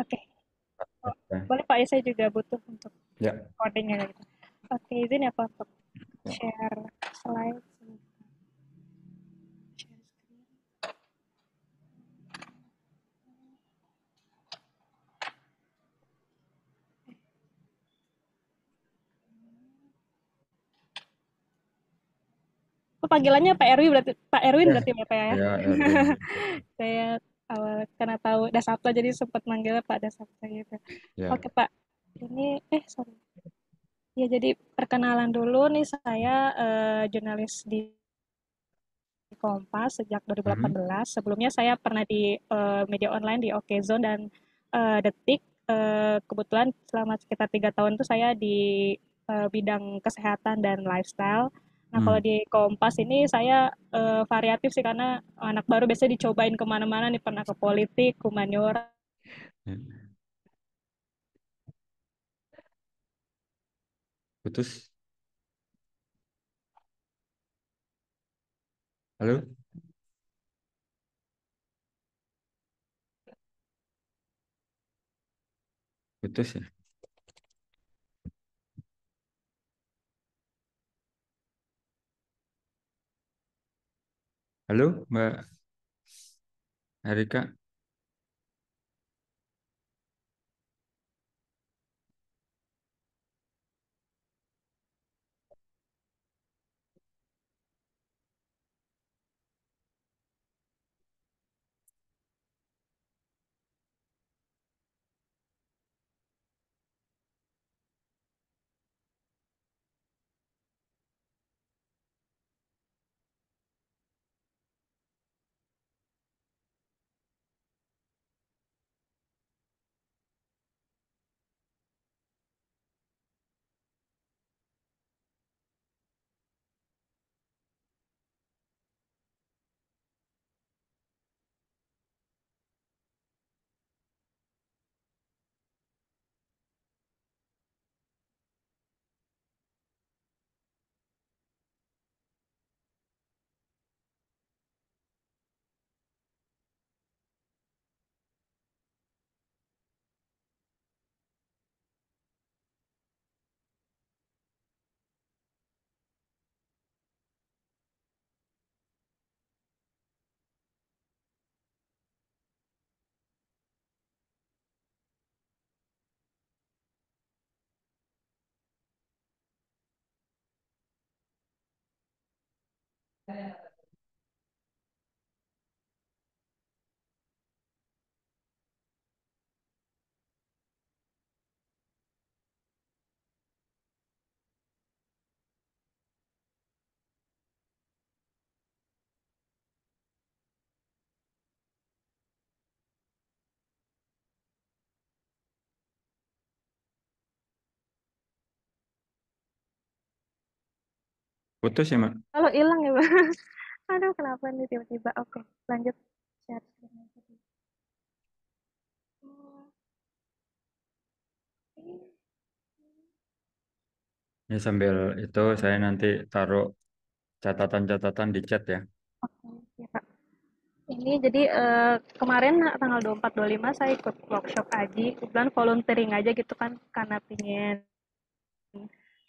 Oke. Okay. Boleh Pak ya saya juga butuh untuk ya. recordingnya gitu. Oke okay, izin ya Pak untuk ya. share slide. panggilannya Pak Erwin berarti Pak Erwin ya. berarti ya, Pak ya. Saya awal karena tahu Dasapta jadi sempat manggil Pak Dasapta gitu. Yeah. Oke Pak, ini eh sorry. Ya jadi perkenalan dulu nih saya eh, jurnalis di Kompas sejak 2018. Mm -hmm. Sebelumnya saya pernah di eh, media online di Okezone dan eh, Detik. Eh, kebetulan selama sekitar tiga tahun itu saya di eh, bidang kesehatan dan lifestyle. Nah, hmm. kalau di Kompas ini saya uh, variatif sih karena anak baru biasanya dicobain kemana-mana nih pernah ke politik, ke humaniora. Hmm. Putus. Halo? Putus ya? Halo, Mbak Erika. Yeah. Putus ya, Mbak? Kalau hilang ya, Mbak. Aduh, kenapa ini tiba-tiba? Oke, lanjut. Share screen sambil itu saya nanti taruh catatan-catatan di chat ya. Oke, ya, Pak. Ini jadi uh, kemarin tanggal 24-25 saya ikut workshop Aji, kebetulan volunteering aja gitu kan karena pingin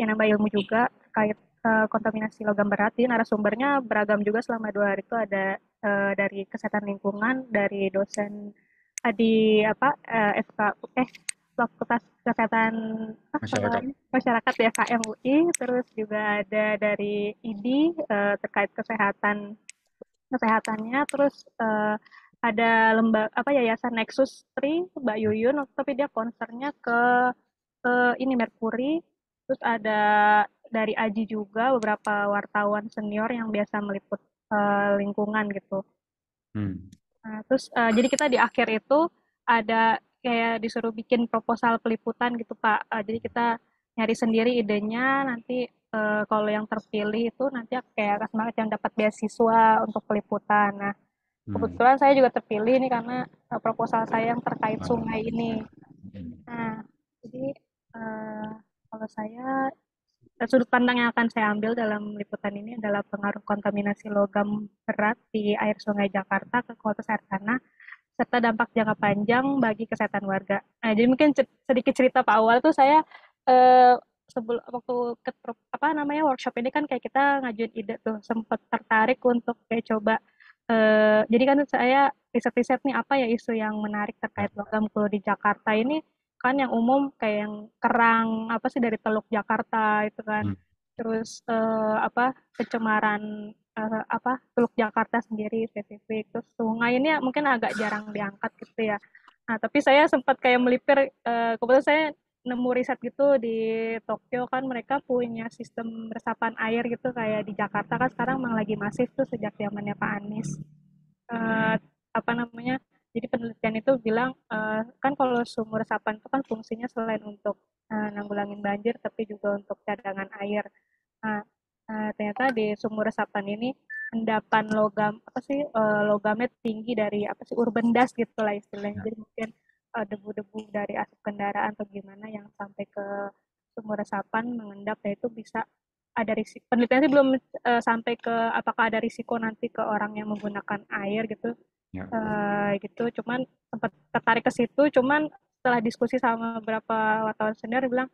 ya nambah ilmu juga terkait Eh, kontaminasi logam berat di narasumbernya beragam juga selama dua hari itu ada uh, dari kesehatan lingkungan dari dosen uh, di apa uh, FK eh Fakultas Kesehatan Masyarakat, Masyarakat di ya, FKM terus juga ada dari ID uh, terkait kesehatan kesehatannya, terus uh, ada lembaga apa yayasan Nexus 3 Mbak Yuyun, tapi dia konsernya ke ke ini Merkuri, terus ada dari Aji juga beberapa wartawan senior yang biasa meliput uh, lingkungan gitu. Hmm. Nah, terus uh, jadi kita di akhir itu ada kayak disuruh bikin proposal peliputan gitu Pak. Uh, jadi kita nyari sendiri idenya nanti uh, kalau yang terpilih itu nanti kayak semangat yang dapat beasiswa untuk peliputan. Nah hmm. kebetulan saya juga terpilih ini karena uh, proposal saya yang terkait sungai ini. Hmm. Nah jadi uh, kalau saya sudut pandang yang akan saya ambil dalam liputan ini adalah pengaruh kontaminasi logam berat di air sungai Jakarta ke kualitas air tanah serta dampak jangka panjang bagi kesehatan warga. Nah, jadi mungkin sedikit cerita Pak awal tuh saya eh, sebelum waktu ke, apa namanya workshop ini kan kayak kita ngajuin ide tuh sempat tertarik untuk kayak coba eh, jadi kan saya riset-riset nih apa ya isu yang menarik terkait logam kalau di Jakarta ini kan yang umum kayak yang kerang apa sih dari Teluk Jakarta itu kan. Hmm. Terus uh, apa pencemaran uh, eh, apa Teluk Jakarta sendiri spesifik. Terus sungai ini mungkin agak jarang diangkat gitu ya. Nah, tapi saya sempat kayak melipir uh, kebetulan saya nemu riset gitu di Tokyo kan mereka punya sistem resapan air gitu kayak di Jakarta kan sekarang memang lagi masif tuh sejak zamannya Pak Anies. Uh, apa namanya? Jadi penelitian itu bilang uh, kan kalau sumur resapan itu kan fungsinya selain untuk uh, nanggulangin banjir tapi juga untuk cadangan air. Nah, uh, ternyata di sumur resapan ini endapan logam apa sih uh, logamnya tinggi dari apa sih urban dust gitu lah istilahnya. Ya. Jadi mungkin debu-debu uh, dari asap kendaraan atau gimana yang sampai ke sumur resapan mengendap ya itu bisa ada risiko penelitian sih belum uh, sampai ke apakah ada risiko nanti ke orang yang menggunakan air gitu ya. uh, gitu cuman sempat tertarik ke situ cuman setelah diskusi sama beberapa wartawan senior bilang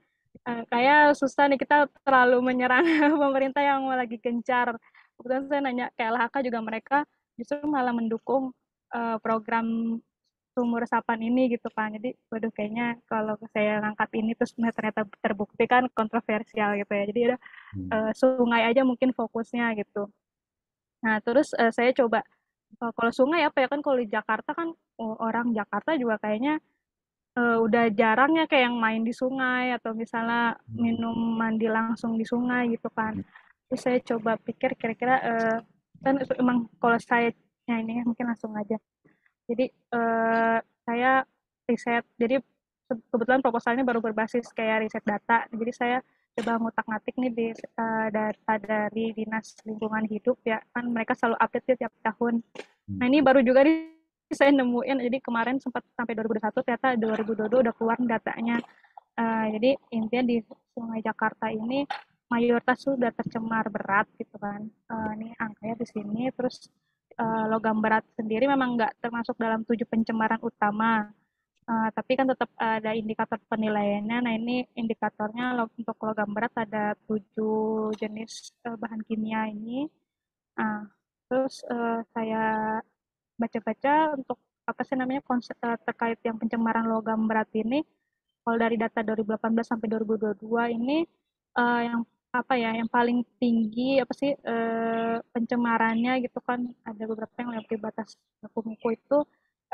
uh, eh, kayak susah nih kita terlalu menyerang pemerintah yang lagi gencar Kemudian saya nanya ke LHK juga mereka justru malah mendukung uh, program sumur resapan ini gitu pak. Kan. jadi waduh kayaknya kalau saya angkat ini terus ternyata terbukti kan kontroversial gitu ya jadi ada hmm. uh, sungai aja mungkin fokusnya gitu nah terus uh, saya coba Eh, kalau sungai apa ya kan kalau di Jakarta kan oh, orang Jakarta juga kayaknya uh, udah jarang ya kayak yang main di sungai atau misalnya hmm. minum mandi langsung di sungai gitu kan. Hmm. Terus saya coba pikir kira-kira uh, kan emang kalau saya ya ini ya, mungkin langsung aja. Jadi uh, saya riset. Jadi kebetulan proposal ini baru berbasis kayak riset data. Jadi saya coba ngutak ngatik nih di, uh, eh, dari, dinas lingkungan hidup ya kan mereka selalu update tiap tahun. Nah ini baru juga nih saya nemuin jadi kemarin sempat sampai 2021 ternyata 2022 udah keluar datanya. Uh, jadi intinya di Sungai Jakarta ini mayoritas sudah tercemar berat gitu kan. Uh, ini angkanya di sini terus uh, logam berat sendiri memang nggak termasuk dalam tujuh pencemaran utama Uh, tapi kan tetap ada indikator penilaiannya. Nah ini indikatornya untuk logam berat ada tujuh jenis uh, bahan kimia ini. Uh, terus uh, saya baca-baca untuk apa sih namanya konsep uh, terkait yang pencemaran logam berat ini. Kalau dari data 2018 sampai 2022 ini uh, yang apa ya yang paling tinggi apa sih uh, pencemarannya gitu kan ada beberapa yang lewat batas hukum itu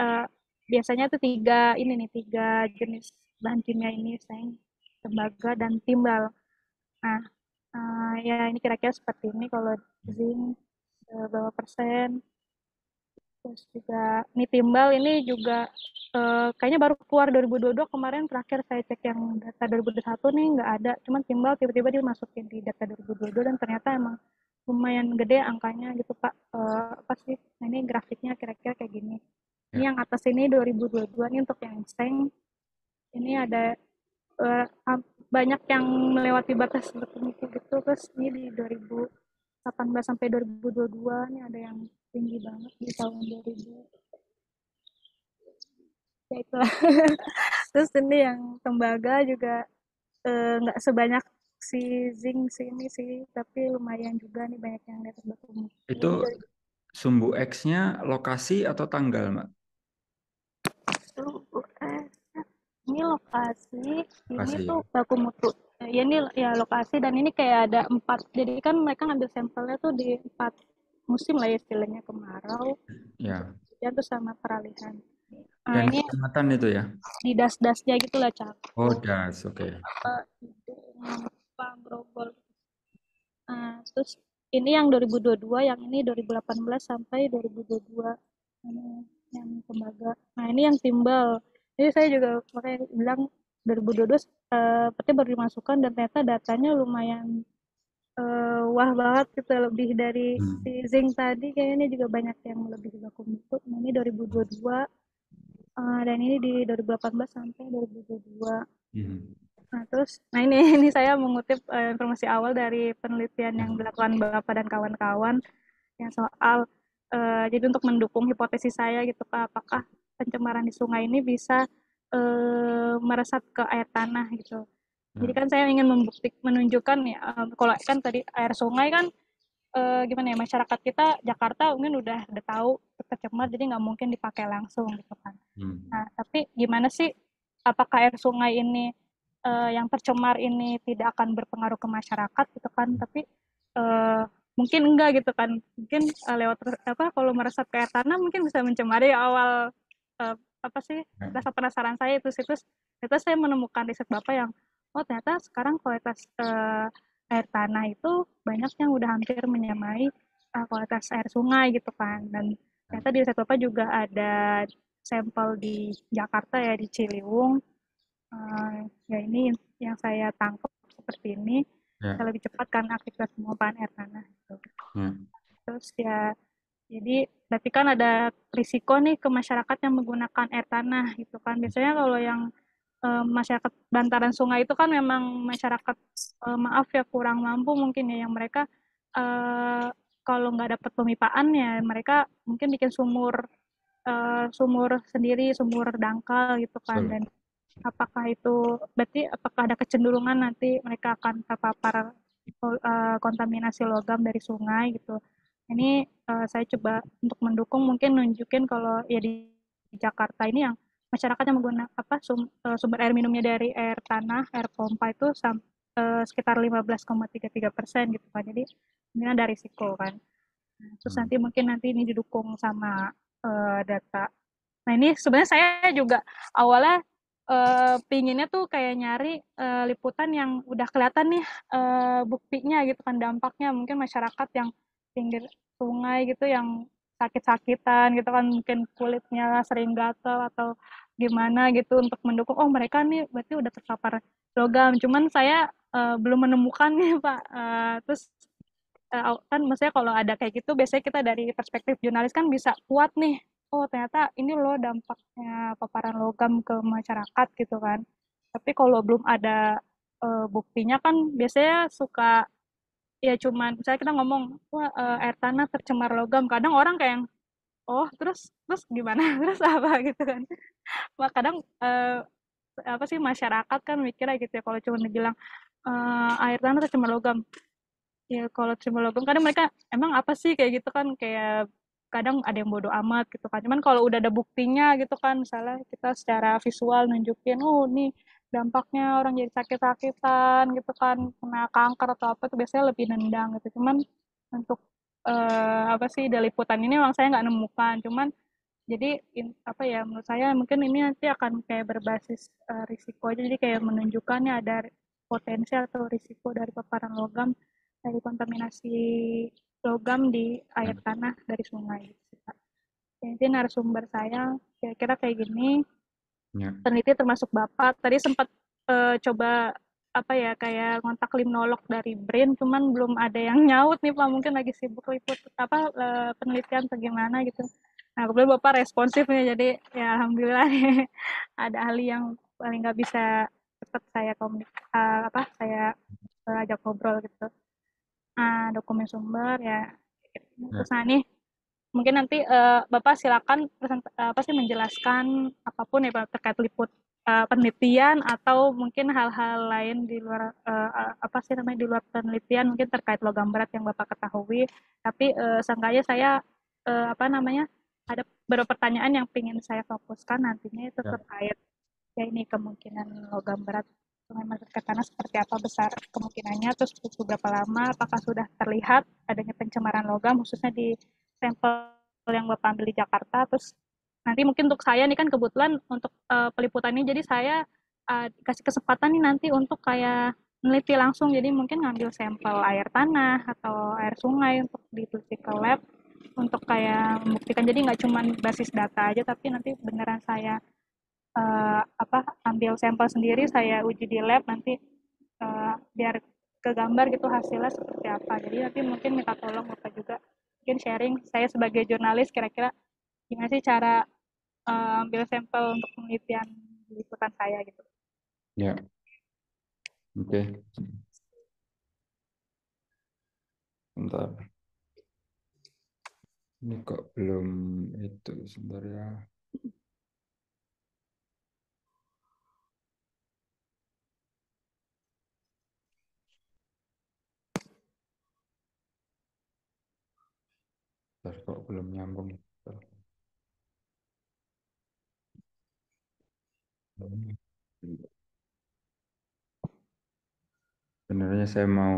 uh, biasanya tuh tiga ini nih tiga jenis bahan kimia ini seng tembaga dan timbal nah uh, ya ini kira-kira seperti ini kalau zinc eh, berapa persen terus juga ini timbal ini juga uh, kayaknya baru keluar 2022 kemarin terakhir saya cek yang data 2021 nih nggak ada cuman timbal tiba-tiba dia masukin di data 2022 dan ternyata emang lumayan gede angkanya gitu pak uh, apa sih nah, ini grafiknya kira-kira kayak gini ini ya. yang atas ini 2022 ini untuk yang seng. Ini ada uh, banyak yang melewati batas tertentu gitu. Terus ini di 2018 sampai 2022 ini ada yang tinggi banget di tahun 2000. Ya itulah. Terus ini yang tembaga juga eh, nggak uh, sebanyak si zinc sini sih tapi lumayan juga nih banyak yang lihat batu itu sumbu X-nya lokasi atau tanggal mbak tuh ini lokasi ini Masih. tuh baku mutu ya ini ya lokasi dan ini kayak ada empat jadi kan mereka ngambil sampelnya tuh di empat musim lah ya istilahnya kemarau ya dan tuh sama peralihan nah, ini kecamatan itu ya di das-dasnya gitu lah cak oh das oke okay. uh, dua terus ini yang 2022 yang ini 2018 sampai 2022 ini yang tembaga nah ini yang timbal jadi saya juga makanya bilang seperti eh, uh, baru dimasukkan dan ternyata datanya lumayan uh, wah banget gitu lebih dari hmm. si zinc tadi kayaknya ini juga banyak yang lebih baku mutu nah, ini 2022 uh, eh, dan ini di 2018 sampai 2022 hmm. nah terus nah ini ini saya mengutip uh, informasi awal dari penelitian yang dilakukan bapak dan kawan-kawan yang soal Uh, jadi untuk mendukung hipotesis saya gitu Pak, apakah pencemaran di sungai ini bisa uh, meresap ke air tanah gitu. Jadi hmm. kan saya ingin membuktik menunjukkan ya um, kalau kan tadi air sungai kan uh, gimana ya masyarakat kita Jakarta mungkin udah udah tahu tercemar jadi nggak mungkin dipakai langsung gitu kan. Hmm. Nah tapi gimana sih apakah air sungai ini uh, yang tercemar ini tidak akan berpengaruh ke masyarakat gitu kan? Hmm. Tapi uh, mungkin enggak gitu kan mungkin uh, lewat apa kalau meresap ke air tanah mungkin bisa mencemari awal uh, apa sih ya. rasa penasaran saya itu situs itu saya menemukan riset bapak yang oh ternyata sekarang kualitas uh, air tanah itu banyak yang udah hampir menyamai uh, kualitas air sungai gitu kan dan ternyata di riset bapak juga ada sampel di Jakarta ya di Ciliwung uh, ya ini yang saya tangkap seperti ini yeah. lebih cepat karena aktivitas pemompaan air ya, tanah gitu. Hmm. Terus ya jadi berarti kan ada risiko nih ke masyarakat yang menggunakan air tanah gitu kan. Biasanya kalau yang e, masyarakat bantaran sungai itu kan memang masyarakat e, maaf ya kurang mampu mungkin ya yang mereka e, kalau nggak dapat pemipaan ya mereka mungkin bikin sumur sumur sendiri, sumur dangkal gitu kan. So. Dan apakah itu berarti apakah ada kecenderungan nanti mereka akan terpapar eh, kontaminasi logam dari sungai gitu ini uh, saya coba untuk mendukung mungkin nunjukin kalau ya di Jakarta ini yang masyarakat yang menggunakan apa sum, uh, sumber air minumnya dari air tanah air pompa itu sam, uh, sekitar 15,33 persen gitu kan jadi ini kan ada risiko kan nah, terus nanti hmm. mungkin nanti ini didukung sama uh, data nah ini sebenarnya saya juga awalnya uh, pinginnya tuh kayak nyari uh, liputan yang udah kelihatan nih uh, buktinya gitu kan dampaknya mungkin masyarakat yang pinggir sungai gitu yang sakit-sakitan gitu kan mungkin kulitnya sering gatel atau gimana gitu untuk mendukung oh mereka nih berarti udah terpapar logam cuman saya uh, belum menemukan nih pak uh, terus uh, kan maksudnya kalau ada kayak gitu biasanya kita dari perspektif jurnalis kan bisa kuat nih oh ternyata ini loh dampaknya paparan logam ke masyarakat gitu kan tapi kalau belum ada e, buktinya kan biasanya suka ya cuman misalnya kita ngomong wah e, air tanah tercemar logam kadang orang kayak oh terus terus gimana terus apa gitu kan Wah, kadang e, apa sih masyarakat kan mikirnya gitu ya kalau cuma dibilang e, air tanah tercemar logam ya kalau terima logam kadang mereka emang apa sih kayak gitu kan kayak kadang ada yang bodoh amat gitu kan cuman kalau udah ada buktinya gitu kan misalnya kita secara visual nunjukin oh nih dampaknya orang jadi sakit-sakitan gitu kan kena kanker atau apa tuh biasanya lebih nendang gitu cuman untuk uh, apa sih dari liputan ini memang saya nggak nemukan cuman jadi in, apa ya menurut saya mungkin ini nanti akan kayak berbasis uh, risiko aja jadi kayak menunjukkannya ada potensi atau risiko dari paparan logam dari kontaminasi logam di air tanah dari sungai Jadi narasumber saya kira-kira kayak gini. Ya. Peneliti termasuk Bapak tadi sempat uh, coba apa ya kayak ngontak limnolog dari Brain cuman belum ada yang nyaut nih Pak mungkin lagi sibuk liput apa uh, penelitian bagaimana gitu. Nah, kemudian Bapak responsif nih jadi ya alhamdulillah nih, ada ahli yang paling nggak bisa cepat saya komunik uh, eh, apa saya ajak ngobrol gitu uh, dokumen sumber ya nah. terus nah nih mungkin nanti uh, bapak silakan present, uh, eh, pasti menjelaskan apapun ya Pak, terkait liput uh, penelitian atau mungkin hal-hal lain di luar uh, apa sih namanya di luar penelitian mungkin terkait logam berat yang bapak ketahui tapi uh, sangkanya saya uh, apa namanya ada beberapa pertanyaan yang ingin saya fokuskan nantinya itu terkait ya. ya ini kemungkinan logam berat sungai menuju ke tanah seperti apa besar kemungkinannya, terus berapa lama apakah sudah terlihat adanya pencemaran logam khususnya di sampel yang Bapak ambil di Jakarta, terus nanti mungkin untuk saya nih kan kebetulan untuk uh, eh, peliputan ini jadi saya uh, dikasih kesempatan nih nanti untuk kayak meneliti langsung jadi mungkin ngambil sampel air tanah atau air sungai untuk diteliti ke lab untuk kayak membuktikan jadi nggak cuma basis data aja tapi nanti beneran saya uh, apa ambil sampel sendiri saya uji di lab nanti uh, biar gambar gitu hasilnya seperti apa jadi nanti mungkin minta tolong bapak juga mungkin sharing saya sebagai jurnalis kira-kira gimana sih cara uh, ambil sampel untuk penelitian liputan saya gitu ya oke okay. Bentar. Ini kok belum itu sebentar ya. terus kok belum nyambung. Bentar. Ya? Sebenarnya saya mau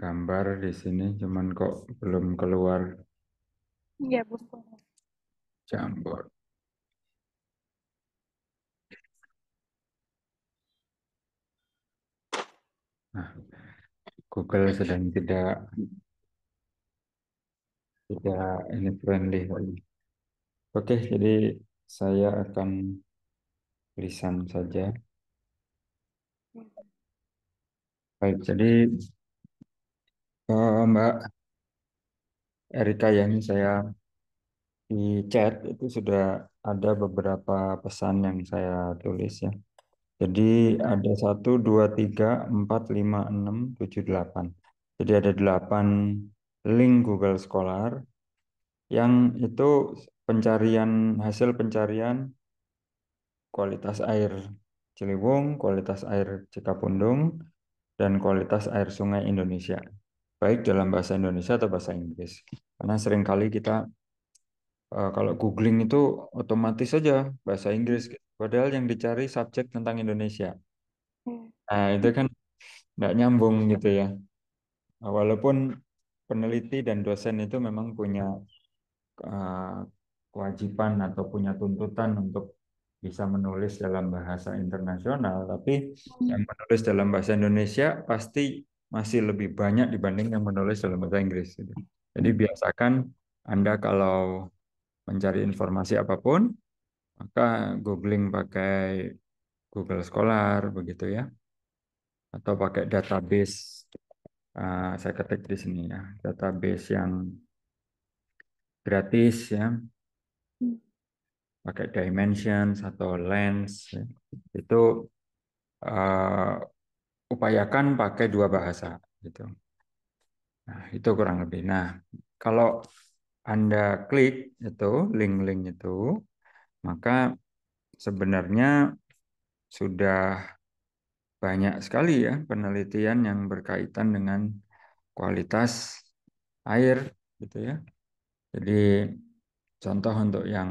gambar di sini, cuman kok belum keluar. Iya, Bu. keluar. Jambor. Nah, Google sedang tidak tidak ini friendly lagi. Oke, jadi saya akan lisan saja. Baik, jadi uh, Mbak Erika yang saya di chat itu sudah ada beberapa pesan yang saya tulis ya. Jadi ada 1, 2, 3, 4, 5, 6, 7, 8. Jadi ada 8 link Google Scholar yang itu pencarian hasil pencarian kualitas air Ciliwung, kualitas air Cikapundung, dan kualitas air sungai Indonesia, baik dalam bahasa Indonesia atau bahasa Inggris. Karena seringkali kita eh, kalau googling itu otomatis saja bahasa Inggris, padahal yang dicari subjek tentang Indonesia. Hmm. Nah, itu kan tidak nyambung gitu ya. Nah, walaupun peneliti dan dosen itu memang punya eh, kewajiban atau punya tuntutan untuk bisa menulis dalam bahasa internasional, tapi hmm. yang menulis dalam bahasa Indonesia pasti masih lebih banyak dibanding yang menulis dalam bahasa Inggris. Gitu. Jadi biasakan Anda kalau mencari informasi apapun, maka googling pakai Google Scholar begitu ya, atau pakai database Eh, saya ketik di sini ya database yang gratis ya pakai dimensions atau lens ya. itu uh, upayakan pakai dua bahasa gitu nah itu kurang lebih nah kalau anda klik itu link-link itu maka sebenarnya sudah banyak sekali ya penelitian yang berkaitan dengan kualitas air gitu ya. Jadi contoh untuk yang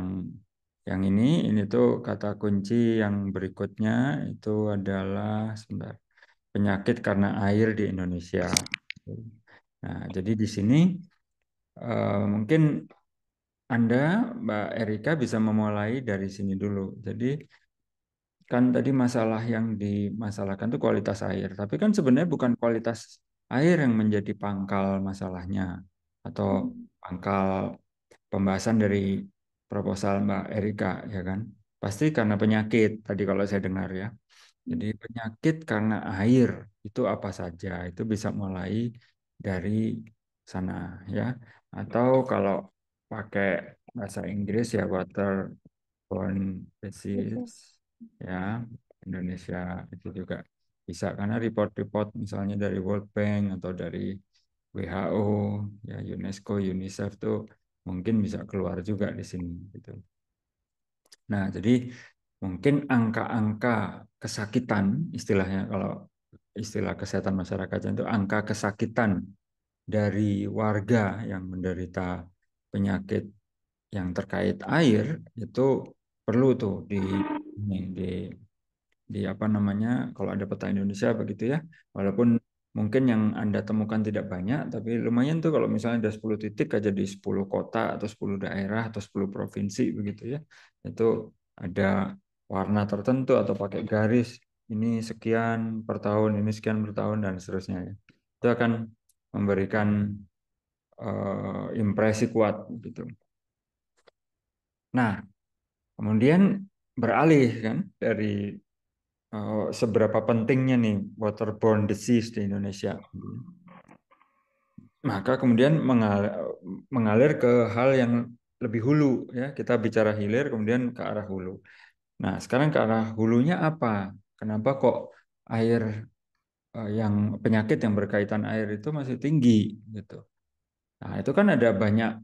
yang ini ini tuh kata kunci yang berikutnya itu adalah sebentar penyakit karena air di Indonesia. Nah, jadi di sini eh, mungkin Anda Mbak Erika bisa memulai dari sini dulu. Jadi kan tadi masalah yang dimasalahkan itu kualitas air, tapi kan sebenarnya bukan kualitas air yang menjadi pangkal masalahnya atau hmm. pangkal pembahasan dari proposal Mbak Erika ya kan. Pasti karena penyakit tadi kalau saya dengar ya. Jadi hmm. penyakit karena air itu apa saja? Itu bisa mulai dari sana ya. Atau kalau pakai bahasa Inggris ya waterborne disease ya Indonesia itu juga bisa karena report-report misalnya dari World Bank atau dari WHO ya UNESCO UNICEF itu mungkin bisa keluar juga di sini gitu nah jadi mungkin angka-angka kesakitan istilahnya kalau istilah kesehatan masyarakat itu angka kesakitan dari warga yang menderita penyakit yang terkait air itu perlu tuh di ini di di apa namanya kalau ada peta Indonesia begitu ya walaupun mungkin yang Anda temukan tidak banyak tapi lumayan tuh kalau misalnya ada 10 titik aja di 10 kota atau 10 daerah atau 10 provinsi begitu ya itu ada warna tertentu atau pakai garis ini sekian per tahun ini sekian per tahun dan seterusnya ya. itu akan memberikan uh, impresi kuat gitu. Nah, kemudian beralih kan dari uh, seberapa pentingnya nih waterborne disease di Indonesia. Maka kemudian mengalir, mengalir ke hal yang lebih hulu ya kita bicara hilir kemudian ke arah hulu. Nah sekarang ke arah hulunya apa? Kenapa kok air uh, yang penyakit yang berkaitan air itu masih tinggi gitu? Nah itu kan ada banyak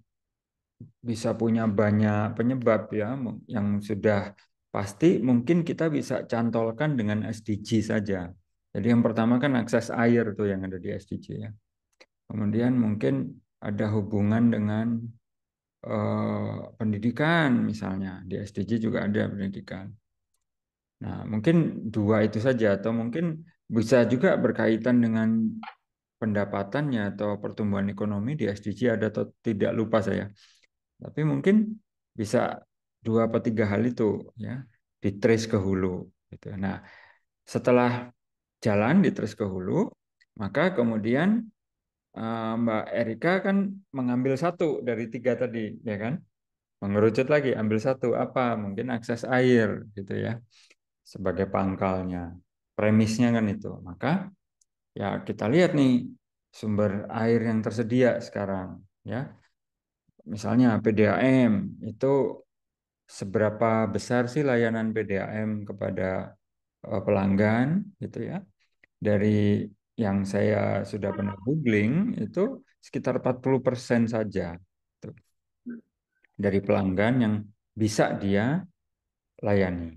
bisa punya banyak penyebab ya yang sudah pasti mungkin kita bisa cantolkan dengan SDG saja. Jadi yang pertama kan akses air tuh yang ada di SDG ya. Kemudian mungkin ada hubungan dengan eh, pendidikan misalnya di SDG juga ada pendidikan. Nah mungkin dua itu saja atau mungkin bisa juga berkaitan dengan pendapatannya atau pertumbuhan ekonomi di SDG ada atau tidak lupa saya. Tapi mungkin bisa dua atau tiga hal itu ya di trace ke hulu gitu. Nah, setelah jalan di trace ke hulu, maka kemudian eh, Mbak Erika kan mengambil satu dari tiga tadi, ya kan? Mengerucut lagi, ambil satu apa? Mungkin akses air, gitu ya, sebagai pangkalnya. Premisnya kan itu. Maka ya kita lihat nih sumber air yang tersedia sekarang, ya. Misalnya PDAM itu seberapa besar sih layanan PDAM kepada eh, pelanggan gitu ya. Dari yang saya sudah pernah googling itu sekitar 40% saja gitu. dari pelanggan yang bisa dia layani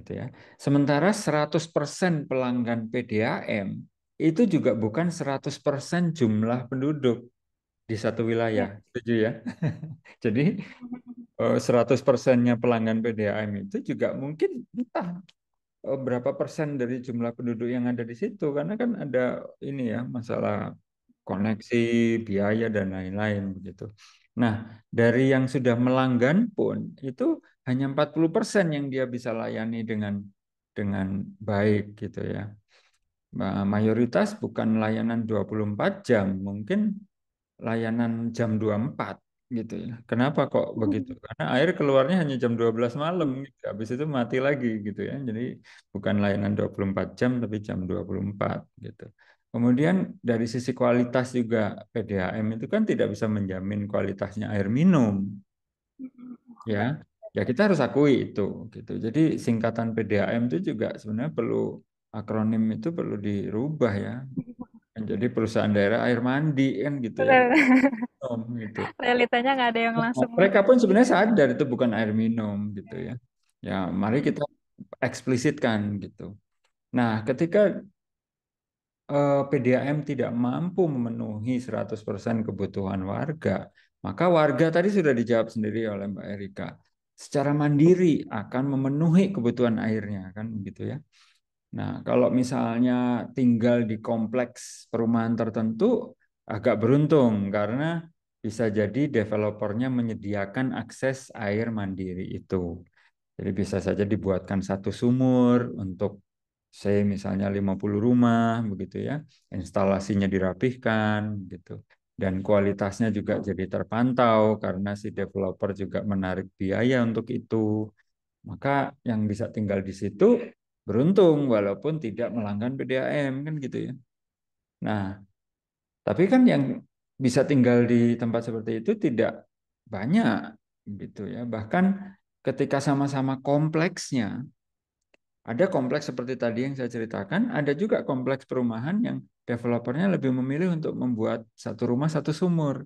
gitu ya. Sementara 100% pelanggan PDAM itu juga bukan 100% jumlah penduduk di satu wilayah. Ya. Setuju ya? Jadi 100 eh, persennya pelanggan PDAM itu juga mungkin entah eh, berapa persen dari jumlah penduduk yang ada di situ karena kan ada ini ya masalah koneksi, biaya dan lain-lain begitu. Nah, dari yang sudah melanggan pun itu hanya 40% yang dia bisa layani dengan dengan baik gitu ya. Mayoritas bukan layanan 24 jam, mungkin layanan jam 24 gitu ya. Kenapa kok hmm. begitu? Karena air keluarnya hanya jam 12 malam gitu. Habis itu mati lagi gitu ya. Jadi bukan layanan 24 jam tapi jam 24 gitu. Kemudian dari sisi kualitas juga PDAM itu kan tidak bisa menjamin kualitasnya air minum. Ya. Ya kita harus akui itu gitu. Jadi singkatan PDAM itu juga sebenarnya perlu akronim itu perlu dirubah ya. Jadi perusahaan daerah air mandi kan gitu ya. minum, gitu. Realitanya nggak ada yang langsung. Mereka pun sebenarnya sadar itu bukan air minum gitu ya. Ya mari kita eksplisitkan gitu. Nah ketika eh, PDAM tidak mampu memenuhi 100% kebutuhan warga, maka warga tadi sudah dijawab sendiri oleh Mbak Erika. Secara mandiri akan memenuhi kebutuhan airnya kan gitu ya. Nah, kalau misalnya tinggal di kompleks perumahan tertentu, agak beruntung karena bisa jadi developernya menyediakan akses air mandiri itu. Jadi bisa saja dibuatkan satu sumur untuk saya misalnya 50 rumah begitu ya. Instalasinya dirapihkan gitu. Dan kualitasnya juga jadi terpantau karena si developer juga menarik biaya untuk itu. Maka yang bisa tinggal di situ beruntung walaupun tidak melanggar PDAM kan gitu ya. Nah, tapi kan yang bisa tinggal di tempat seperti itu tidak banyak gitu ya. Bahkan ketika sama-sama kompleksnya ada kompleks seperti tadi yang saya ceritakan, ada juga kompleks perumahan yang developernya lebih memilih untuk membuat satu rumah satu sumur.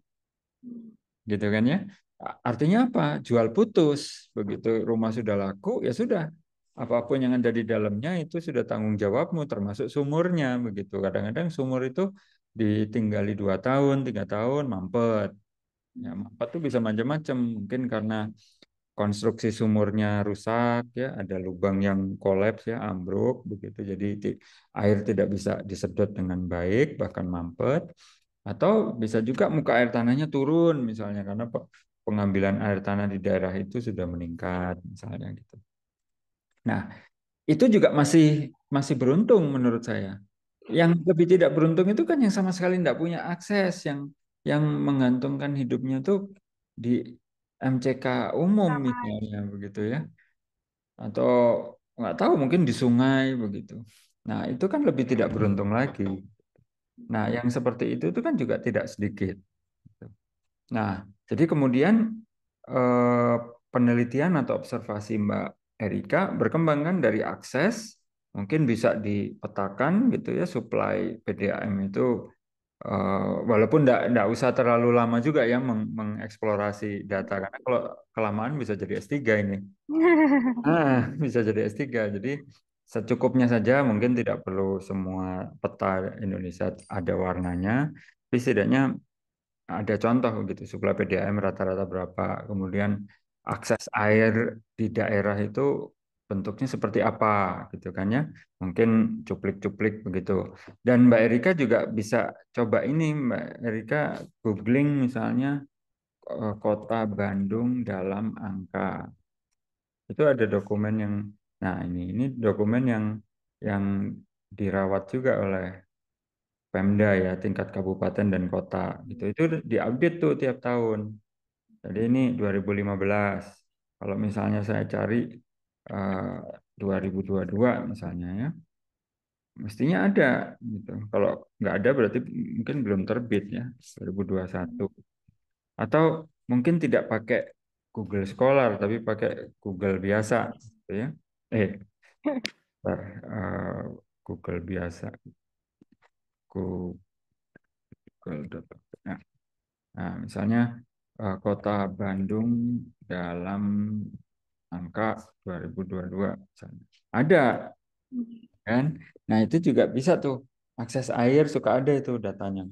Gitu kan ya. Artinya apa? Jual putus. Begitu rumah sudah laku, ya sudah apapun yang ada di dalamnya itu sudah tanggung jawabmu termasuk sumurnya begitu kadang-kadang sumur itu ditinggali dua tahun tiga tahun mampet ya mampet tuh bisa macam-macam mungkin karena konstruksi sumurnya rusak ya ada lubang yang kolaps ya ambruk begitu jadi air tidak bisa disedot dengan baik bahkan mampet atau bisa juga muka air tanahnya turun misalnya karena pengambilan air tanah di daerah itu sudah meningkat misalnya gitu Nah, itu juga masih masih beruntung menurut saya. Yang lebih tidak beruntung itu kan yang sama sekali tidak punya akses, yang yang menggantungkan hidupnya tuh di MCK umum misalnya begitu ya, atau nggak tahu mungkin di sungai begitu. Nah itu kan lebih tidak beruntung lagi. Nah yang seperti itu itu kan juga tidak sedikit. Nah jadi kemudian eh, penelitian atau observasi Mbak Erika berkembang kan dari akses mungkin bisa dipetakan gitu ya supply PDAM itu eh, walaupun tidak usah terlalu lama juga ya mengeksplorasi data karena kalau kelamaan bisa jadi S3 ini ah, bisa jadi S3 jadi secukupnya saja mungkin tidak perlu semua peta Indonesia ada warnanya tapi setidaknya ada contoh gitu suplai PDAM rata-rata berapa kemudian akses air di daerah itu bentuknya seperti apa gitu kan ya mungkin cuplik-cuplik begitu dan Mbak Erika juga bisa coba ini Mbak Erika googling misalnya eh, kota Bandung dalam angka itu ada dokumen yang nah ini ini dokumen yang yang dirawat juga oleh Pemda ya tingkat kabupaten dan kota gitu itu diupdate tuh tiap tahun jadi ini 2015. Kalau misalnya saya cari eh, uh, 2022 misalnya ya, mestinya ada gitu. Kalau nggak ada berarti mungkin belum terbit ya 2021. Atau mungkin tidak pakai Google Scholar tapi pakai Google biasa gitu ya. Eh, ntar, uh, eh, Google biasa. Google. Nah, nah misalnya Eh, kota Bandung dalam angka 2022 Ada kan? Nah, itu juga bisa tuh akses air suka ada itu datanya.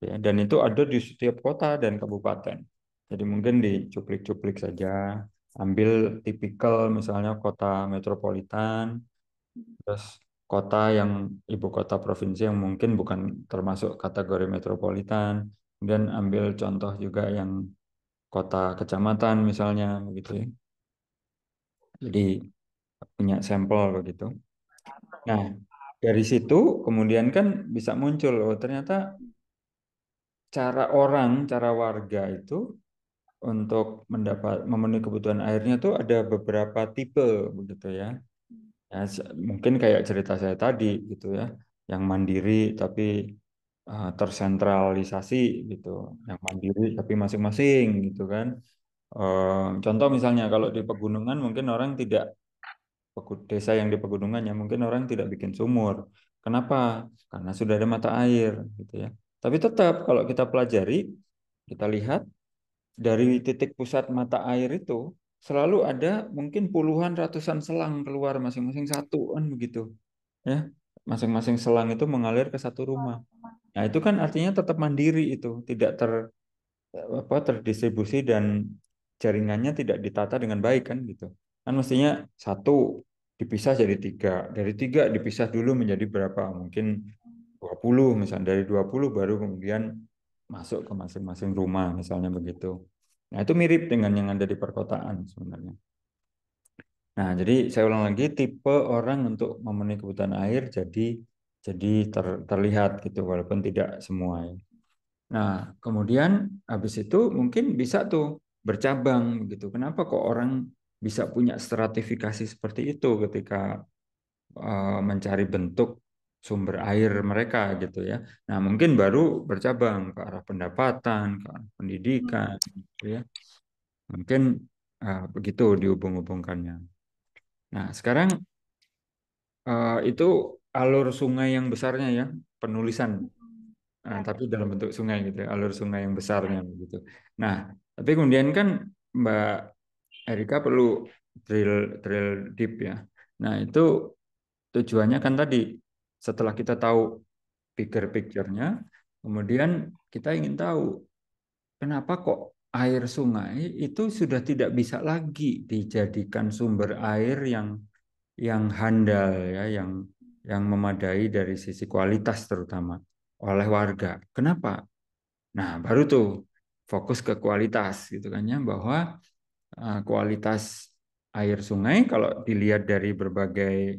Ya, dan itu ada di setiap kota dan kabupaten. Jadi mungkin dicuplik-cuplik saja, ambil tipikal misalnya kota metropolitan, terus kota yang ibu kota provinsi yang mungkin bukan termasuk kategori metropolitan, Kemudian ambil contoh juga yang kota kecamatan misalnya begitu ya. Jadi punya sampel begitu. Nah, dari situ kemudian kan bisa muncul oh ternyata cara orang, cara warga itu untuk mendapat memenuhi kebutuhan airnya tuh ada beberapa tipe begitu ya. ya mungkin kayak cerita saya tadi gitu ya, yang mandiri tapi Eh, tersentralisasi gitu, yang mandiri tapi masing-masing gitu kan. Eh, contoh misalnya kalau di pegunungan mungkin orang tidak desa yang di pegunungan ya mungkin orang tidak bikin sumur. Kenapa? Karena sudah ada mata air gitu ya. Tapi tetap kalau kita pelajari, kita lihat dari titik pusat mata air itu selalu ada mungkin puluhan ratusan selang keluar masing-masing satu kan begitu. Ya, masing-masing selang itu mengalir ke satu rumah. Nah, itu kan artinya tetap mandiri itu, tidak ter apa terdistribusi dan jaringannya tidak ditata dengan baik kan gitu. Kan mestinya satu dipisah jadi tiga, dari tiga dipisah dulu menjadi berapa? Mungkin 20 misalnya dari 20 baru kemudian masuk ke masing-masing rumah misalnya begitu. Nah, itu mirip dengan yang ada di perkotaan sebenarnya. Nah, jadi saya ulang lagi tipe orang untuk memenuhi kebutuhan air jadi jadi ter, terlihat gitu walaupun tidak semua. Ya. Nah, kemudian habis itu mungkin bisa tuh bercabang gitu. Kenapa kok orang bisa punya stratifikasi seperti itu ketika uh, mencari bentuk sumber air mereka gitu ya. Nah, mungkin baru bercabang ke arah pendapatan, ke arah pendidikan gitu ya. Mungkin uh, begitu dihubung-hubungkannya. Nah, sekarang uh, itu alur sungai yang besarnya ya penulisan nah, ya. tapi dalam bentuk sungai gitu ya, alur sungai yang besarnya ya. gitu nah tapi kemudian kan Mbak Erika perlu drill drill deep ya nah itu tujuannya kan tadi setelah kita tahu bigger picture-nya kemudian kita ingin tahu kenapa kok air sungai itu sudah tidak bisa lagi dijadikan sumber air yang yang handal ya yang yang memadai dari sisi kualitas terutama oleh warga. Kenapa? Nah, baru tuh fokus ke kualitas gitu kan ya bahwa eh, kualitas air sungai kalau dilihat dari berbagai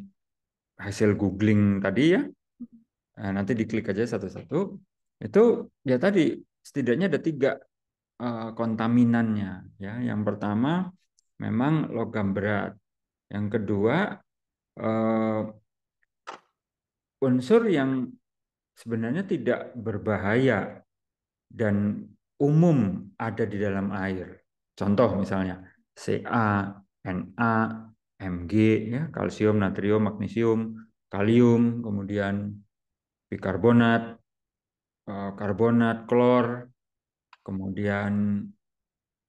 hasil googling tadi ya. Eh, nanti diklik aja satu-satu. Itu ya tadi setidaknya ada tiga eh, kontaminannya ya. Yang pertama memang logam berat. Yang kedua unsur yang sebenarnya tidak berbahaya dan umum ada di dalam air. Contoh misalnya Ca, Na, Mg, ya, kalsium, natrium, magnesium, kalium, kemudian bikarbonat, eh, karbonat, klor, kemudian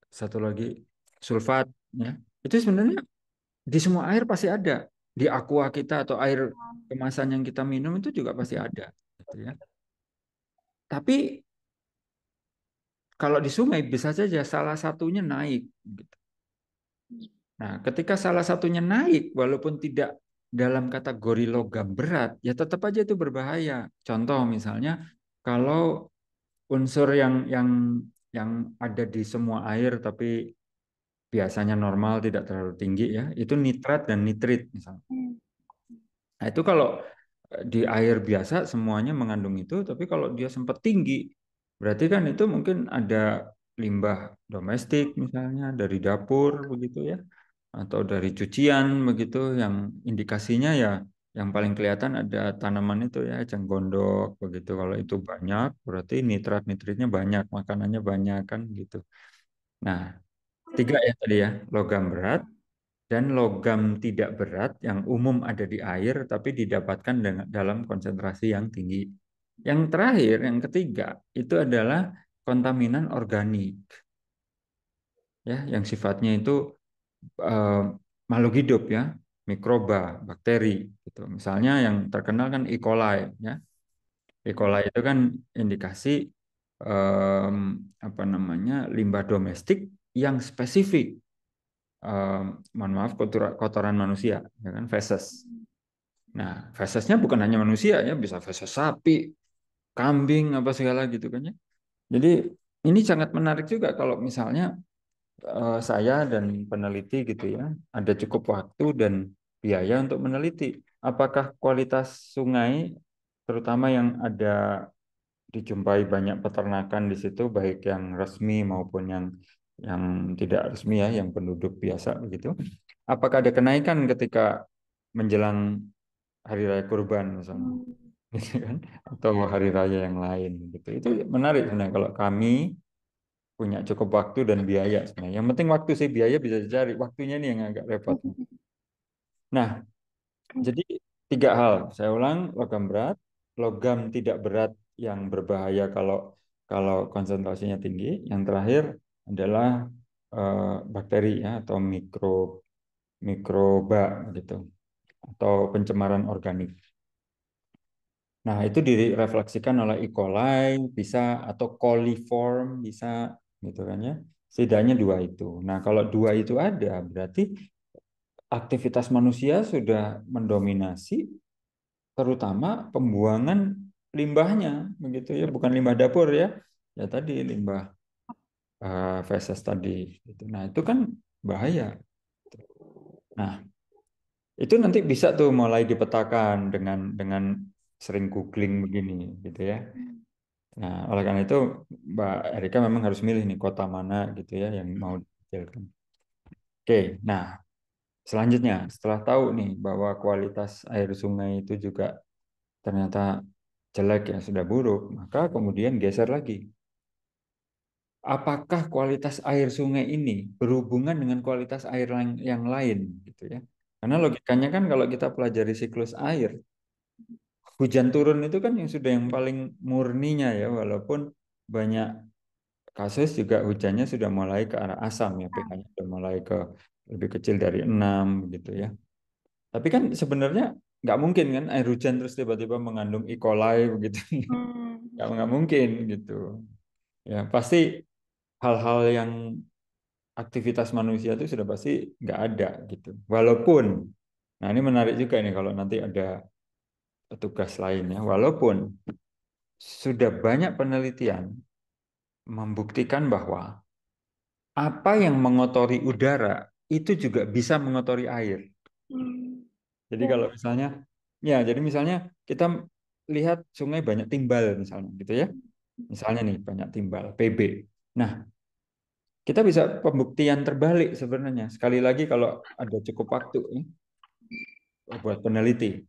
satu lagi sulfat, ya. Itu sebenarnya di semua air pasti ada di aqua kita atau air hmm. kemasan yang kita minum itu juga pasti hmm. ada gitu ya. Tapi kalau di sungai bisa saja salah satunya naik gitu. Nah, ketika salah satunya naik walaupun tidak dalam kategori logam berat, ya tetap aja itu berbahaya. Contoh misalnya kalau unsur yang yang yang ada di semua air tapi biasanya normal tidak terlalu tinggi ya itu nitrat dan nitrit misalnya hmm. nah, itu kalau eh, di air biasa semuanya mengandung itu tapi kalau dia sempat tinggi berarti kan itu mungkin ada limbah domestik misalnya dari dapur begitu ya atau dari cucian begitu yang indikasinya ya yang paling kelihatan ada tanaman itu ya eceng gondok begitu kalau itu banyak berarti nitrat nitritnya banyak makanannya banyak kan gitu nah Tiga ya tadi ya, logam berat dan logam tidak berat yang umum ada di air tapi didapatkan dengan, dalam konsentrasi yang tinggi. Yang terakhir, yang ketiga itu adalah kontaminan organik. Ya, yang sifatnya itu eh, makhluk hidup ya, mikroba, bakteri gitu. Misalnya yang terkenal kan E. coli ya. E. coli itu kan indikasi um, apa namanya limbah domestik yang spesifik um, mohon maaf kotoran, manusia ya kan feses nah fesesnya bukan hanya manusia ya bisa feses sapi kambing apa segala gitu kan ya jadi ini sangat menarik juga kalau misalnya uh, saya dan peneliti gitu ya ada cukup waktu dan biaya untuk meneliti apakah kualitas sungai terutama yang ada dijumpai banyak peternakan di situ baik yang resmi maupun yang yang tidak resmi ya, yang penduduk biasa begitu. Apakah ada kenaikan ketika menjelang hari raya kurban misalnya, hmm. gitu kan? Atau hari raya yang lain gitu. Itu menarik sebenarnya kalau kami punya cukup waktu dan biaya sebenarnya. Yang penting waktu sih biaya bisa dicari. Waktunya nih yang agak repot. Nah, jadi tiga hal. Saya ulang, logam berat, logam tidak berat yang berbahaya kalau kalau konsentrasinya tinggi. Yang terakhir, adalah eh, bakteri ya atau mikro mikroba gitu atau pencemaran organik. Nah, itu direfleksikan oleh E. coli bisa atau coliform bisa gitu kan ya. Setidaknya dua itu. Nah, kalau dua itu ada berarti aktivitas manusia sudah mendominasi terutama pembuangan limbahnya begitu ya, bukan limbah dapur ya. Ya tadi limbah uh, tadi. Gitu. Nah itu kan bahaya. Nah itu nanti bisa tuh mulai dipetakan dengan dengan sering googling begini gitu ya. Nah oleh karena itu Mbak Erika memang harus milih nih kota mana gitu ya yang mau ditampilkan. Oke, nah selanjutnya setelah tahu nih bahwa kualitas air sungai itu juga ternyata jelek yang sudah buruk, maka kemudian geser lagi apakah kualitas air sungai ini berhubungan dengan kualitas air yang lain gitu ya. Karena logikanya kan kalau kita pelajari siklus air hujan turun itu kan yang sudah yang paling murninya ya walaupun banyak kasus juga hujannya sudah mulai ke arah asam ya pH-nya sudah mulai ke lebih kecil dari enam, gitu ya. Tapi kan sebenarnya nggak mungkin kan air hujan terus tiba-tiba mengandung E. coli begitu. Hmm. nggak mungkin gitu. Ya pasti hal-hal yang aktivitas manusia itu sudah pasti nggak ada gitu. Walaupun, nah ini menarik juga nih kalau nanti ada tugas lainnya. Walaupun sudah banyak penelitian membuktikan bahwa apa yang mengotori udara itu juga bisa mengotori air. Hmm. Jadi kalau misalnya, ya jadi misalnya kita lihat sungai banyak timbal misalnya gitu ya. Misalnya nih banyak timbal, PB. Nah, kita bisa pembuktian terbalik sebenarnya. Sekali lagi kalau ada cukup waktu ya, buat peneliti,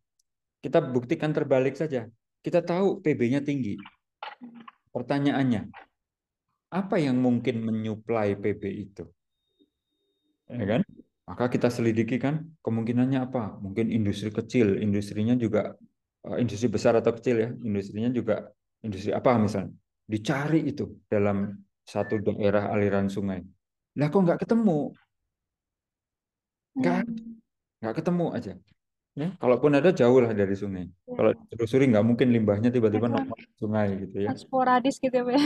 kita buktikan terbalik saja. Kita tahu PB-nya tinggi. Pertanyaannya, apa yang mungkin menyuplai PB itu? Ya kan? Maka kita selidiki kan kemungkinannya apa? Mungkin industri kecil, industrinya juga eh, industri besar atau kecil ya, industrinya juga industri apa misalnya. Dicari itu dalam satu daerah aliran sungai. Lah kok nggak ketemu? Nggak, hmm. nggak ketemu aja. Ya, kalaupun ada jauh lah dari sungai. Ya. Kalau ditelusuri nggak mungkin limbahnya tiba-tiba nongol sungai gitu ya. Sporadis gitu ya.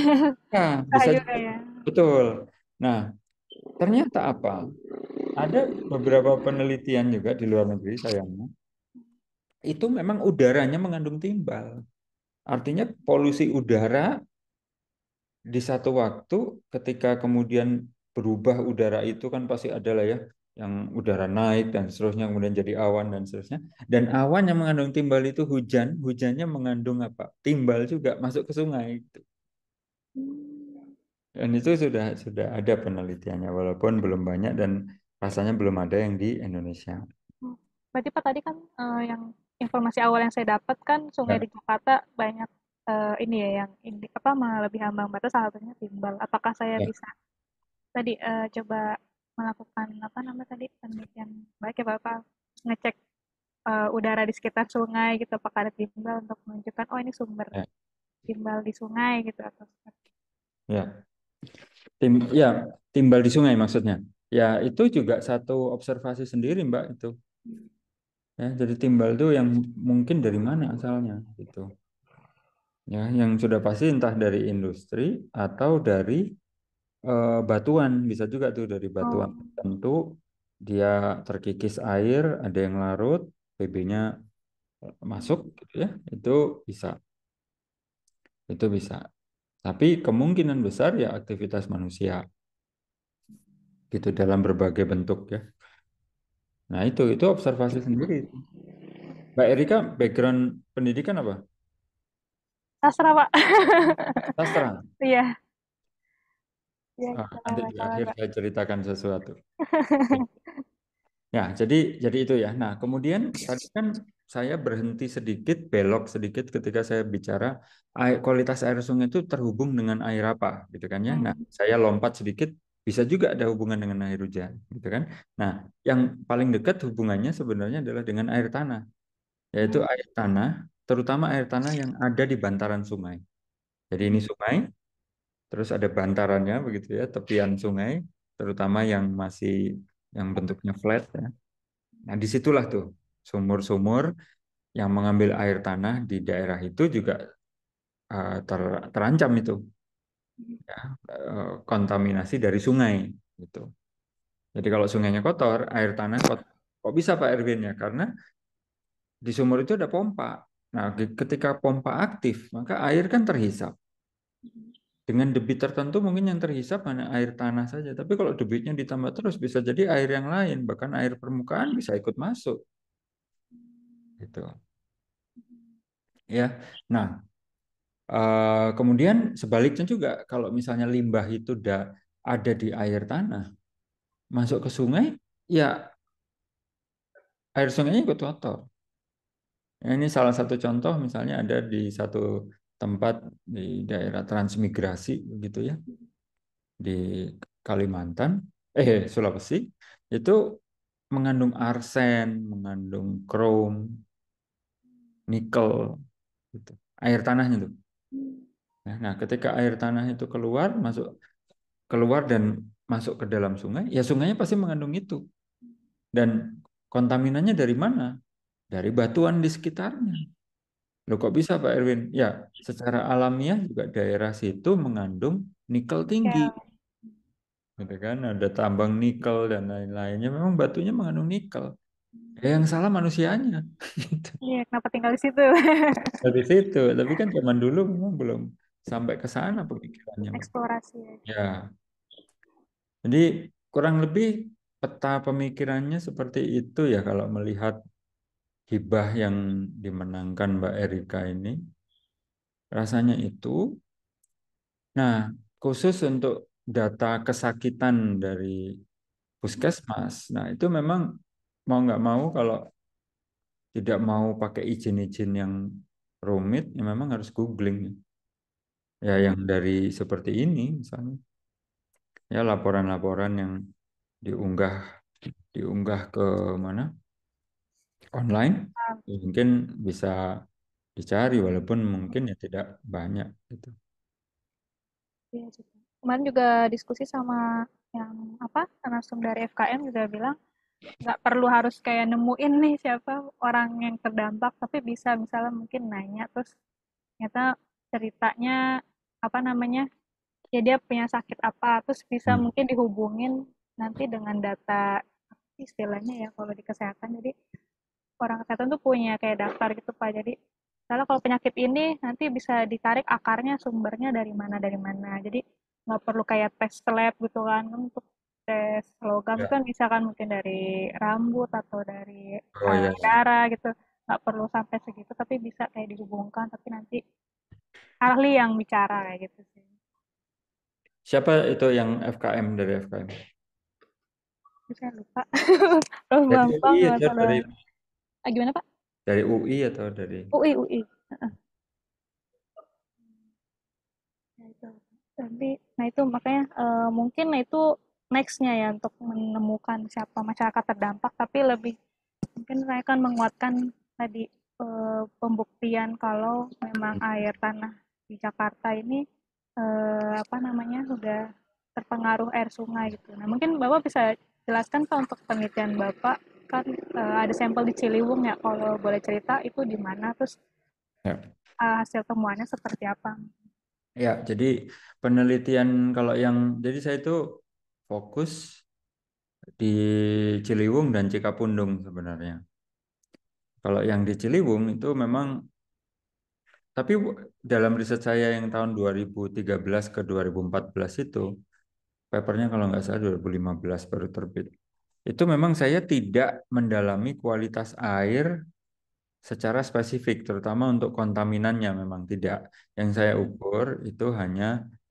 Nah, bisa ya. Betul. Nah, ternyata apa? Ada beberapa penelitian juga di luar negeri sayangnya. Itu memang udaranya mengandung timbal. Artinya polusi udara di satu waktu ketika kemudian berubah udara itu kan pasti adalah ya yang udara naik dan seterusnya kemudian jadi awan dan seterusnya dan awan yang mengandung timbal itu hujan hujannya mengandung apa timbal juga masuk ke sungai itu dan itu sudah sudah ada penelitiannya walaupun belum banyak dan rasanya belum ada yang di Indonesia. Berarti Pak tadi kan uh, yang informasi awal yang saya dapat kan sungai ya. di Jakarta banyak uh, ini ya yang ini apa melebihi ambang batas salah satunya timbal. Apakah saya Ya. bisa tadi, uh, coba melakukan apa namanya tadi, penelitian baik ya Bapak, ngecek, uh, udara di sekitar sungai gitu, apakah ada timbal untuk menunjukkan, "Oh ini sumber Ya. timbal di sungai," gitu atau seperti Ya. Tim ya, timbal di sungai maksudnya. Ya, itu juga satu observasi sendiri, Mbak, itu. Ya, jadi timbal itu yang mungkin dari mana asalnya, gitu ya yang sudah pasti entah dari industri atau dari uh, batuan bisa juga tuh dari batuan oh. tentu dia terkikis air ada yang larut PB-nya eh, masuk gitu ya itu bisa itu bisa tapi kemungkinan besar ya aktivitas manusia gitu dalam berbagai bentuk ya nah itu itu observasi sendiri Mbak Erika background pendidikan apa sastra pak sastra iya ya, ah, nanti akhir saya ceritakan sesuatu ya jadi jadi itu ya nah kemudian tadi kan saya berhenti sedikit belok sedikit ketika saya bicara air, kualitas air sungai itu terhubung dengan air apa gitu kan ya nah hmm. saya lompat sedikit bisa juga ada hubungan dengan air hujan gitu kan nah yang paling dekat hubungannya sebenarnya adalah dengan air tanah yaitu hmm. air tanah terutama air tanah yang ada di bantaran sungai. Jadi ini hmm. sungai, terus ada bantarannya begitu ya, tepian sungai, terutama yang masih yang bentuknya flat ya. Nah, disitulah tuh sumur-sumur yang mengambil air tanah di daerah itu juga uh, ter, terancam itu ya, uh, kontaminasi dari sungai gitu. Jadi kalau sungainya kotor, air tanah kotor. Kok bisa Pak Erwin ya? Karena di sumur itu ada pompa. Nah, ketika pompa aktif, maka air kan terhisap. Dengan debit tertentu mungkin yang terhisap hanya air tanah saja, tapi kalau debitnya ditambah terus bisa jadi air yang lain, bahkan air permukaan bisa ikut masuk. Gitu. Ya. Nah, eh, kemudian sebaliknya juga kalau misalnya limbah itu da, ada di air tanah, masuk ke sungai, ya air sungainya ikut kotor. Nah, ini salah satu contoh misalnya ada di satu tempat di daerah transmigrasi begitu ya di Kalimantan eh Sulawesi itu mengandung arsen, mengandung krom, nikel gitu. Air tanahnya itu nah, nah, ketika air tanah itu keluar masuk keluar dan masuk ke dalam sungai, ya sungainya pasti mengandung itu. Dan kontaminannya dari mana? dari batuan di sekitarnya. Loh kok bisa Pak Erwin? Ya, secara alamiah juga daerah situ mengandung nikel tinggi. Ya. Gitu kan? Ada tambang nikel dan lain-lainnya. Memang batunya mengandung nikel. Ya, yang salah manusianya. Gitu. Iya, kenapa tinggal di situ? di situ, tapi kan zaman dulu memang belum sampai ke sana pemikirannya. Eksplorasi. Ya. ya. Jadi kurang lebih peta pemikirannya seperti itu ya kalau melihat hibah yang dimenangkan Mbak Erika ini, rasanya itu. Nah, khusus untuk data kesakitan dari puskesmas, nah itu memang mau nggak mau kalau tidak mau pakai izin-izin yang rumit, ya memang harus googling. Ya yang dari seperti ini misalnya. Ya laporan-laporan yang diunggah diunggah ke mana? online ya mungkin bisa dicari walaupun mungkin ya tidak banyak gitu. Iya juga. Kemarin juga diskusi sama yang apa langsung dari FKM juga bilang nggak perlu harus kayak nemuin nih siapa orang yang terdampak tapi bisa misalnya mungkin nanya terus ternyata ceritanya apa namanya ya dia punya sakit apa terus bisa hmm. mungkin dihubungin nanti dengan data istilahnya ya kalau di kesehatan jadi orang kesehatan tuh punya kayak daftar gitu pak jadi misalnya kalau penyakit ini nanti bisa ditarik akarnya sumbernya dari mana dari mana jadi nggak perlu kayak tes lab gitu kan, kan untuk tes logam ya. kan misalkan mungkin dari rambut atau dari oh, iya, iya. darah gitu nggak perlu sampai segitu tapi bisa kayak dihubungkan tapi nanti ahli yang bicara kayak gitu sih siapa itu yang FKM dari FKM saya lupa. Jadi, Iya, dari Ah, gimana Pak? Dari UI atau dari? UI, UI. Nah, itu. Tapi, nah itu makanya uh, mungkin nah itu nextnya ya untuk menemukan siapa masyarakat terdampak, tapi lebih mungkin saya akan menguatkan tadi uh, pembuktian kalau memang air tanah di Jakarta ini uh, apa namanya sudah terpengaruh air sungai gitu. Nah mungkin bapak bisa jelaskan pak untuk penelitian bapak kan uh, ada sampel di Ciliwung ya kalau boleh cerita itu di mana terus ya. uh, hasil temuannya seperti apa? Ya, jadi penelitian kalau yang jadi saya itu fokus di Ciliwung dan Cikapundung sebenarnya. Kalau yang di Ciliwung itu memang tapi dalam riset saya yang tahun 2013 ke 2014 itu papernya kalau nggak salah 2015 baru terbit itu memang saya tidak mendalami kualitas air secara spesifik, terutama untuk kontaminannya memang tidak. Yang saya hmm. ukur itu hanya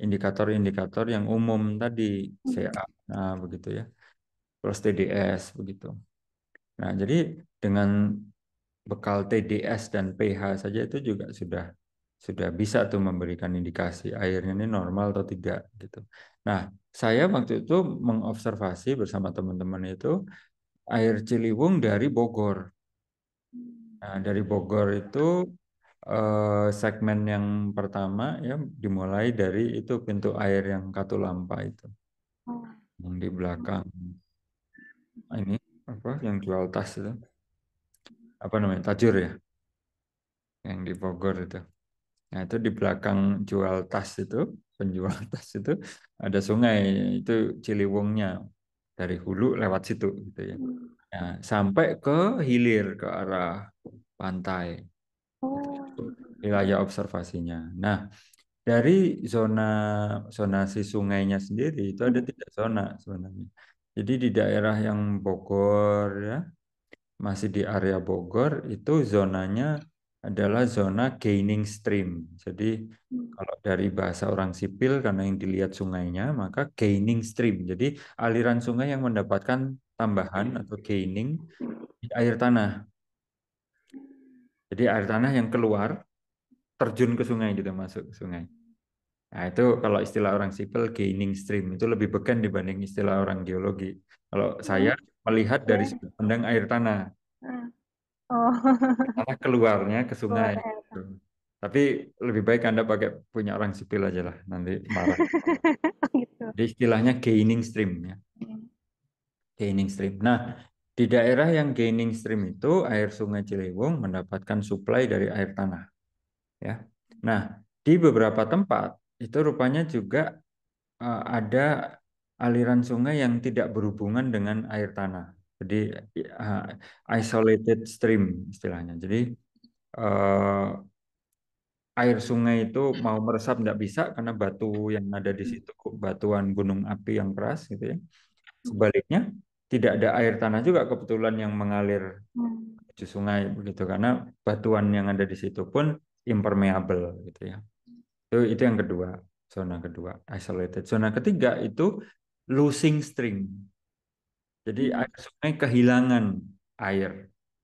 indikator-indikator yang umum tadi, hmm. CA, nah, begitu ya, plus TDS, begitu. Nah, jadi dengan bekal TDS dan pH saja itu juga sudah sudah bisa tuh memberikan indikasi airnya ini normal atau tidak gitu. Nah, saya waktu itu mengobservasi bersama teman-teman itu air Ciliwung dari Bogor. Nah, dari Bogor itu eh, segmen yang pertama ya dimulai dari itu pintu air yang Katulampa itu. Yang di belakang ini apa yang jual tas itu. Apa namanya? Tajur ya. Yang di Bogor itu. Nah, itu di belakang jual tas itu, penjual tas itu ada sungai, itu Ciliwungnya dari hulu lewat situ gitu ya. Nah, sampai ke hilir ke arah pantai. Oh. Wilayah observasinya. Nah, dari zona zonasi sungainya sendiri itu ada tiga zona sebenarnya. Jadi di daerah yang Bogor ya, masih di area Bogor itu zonanya adalah zona gaining stream. Jadi hmm. kalau dari bahasa orang sipil karena yang dilihat sungainya maka gaining stream. Jadi aliran sungai yang mendapatkan tambahan atau gaining di air tanah. Jadi air tanah yang keluar terjun ke sungai gitu masuk ke sungai. Nah, itu kalau istilah orang sipil gaining stream itu lebih beken dibanding istilah orang geologi. Kalau saya hmm. melihat dari sudut pandang air tanah. Hmm. Oh. keluarnya ke sungai. Ya, Tapi lebih baik Anda pakai punya orang sipil aja lah, nanti marah. Oh, gitu. Jadi istilahnya gaining stream ya. Hmm. Gaining stream. Nah, di daerah yang gaining stream itu air sungai Ciliwung mendapatkan suplai dari air tanah. Ya. Nah, di beberapa tempat itu rupanya juga eh, ada aliran sungai yang tidak berhubungan dengan air tanah. Jadi ya, isolated stream istilahnya. Jadi uh, air sungai itu mau meresap tidak bisa karena batu yang ada di situ batuan gunung api yang keras gitu ya. Sebaliknya tidak ada air tanah juga kebetulan yang mengalir ke sungai begitu karena batuan yang ada di situ pun impermeable gitu ya. Itu itu yang kedua, zona kedua, isolated. Zona ketiga itu losing stream. Jadi hmm. air sungai kehilangan air.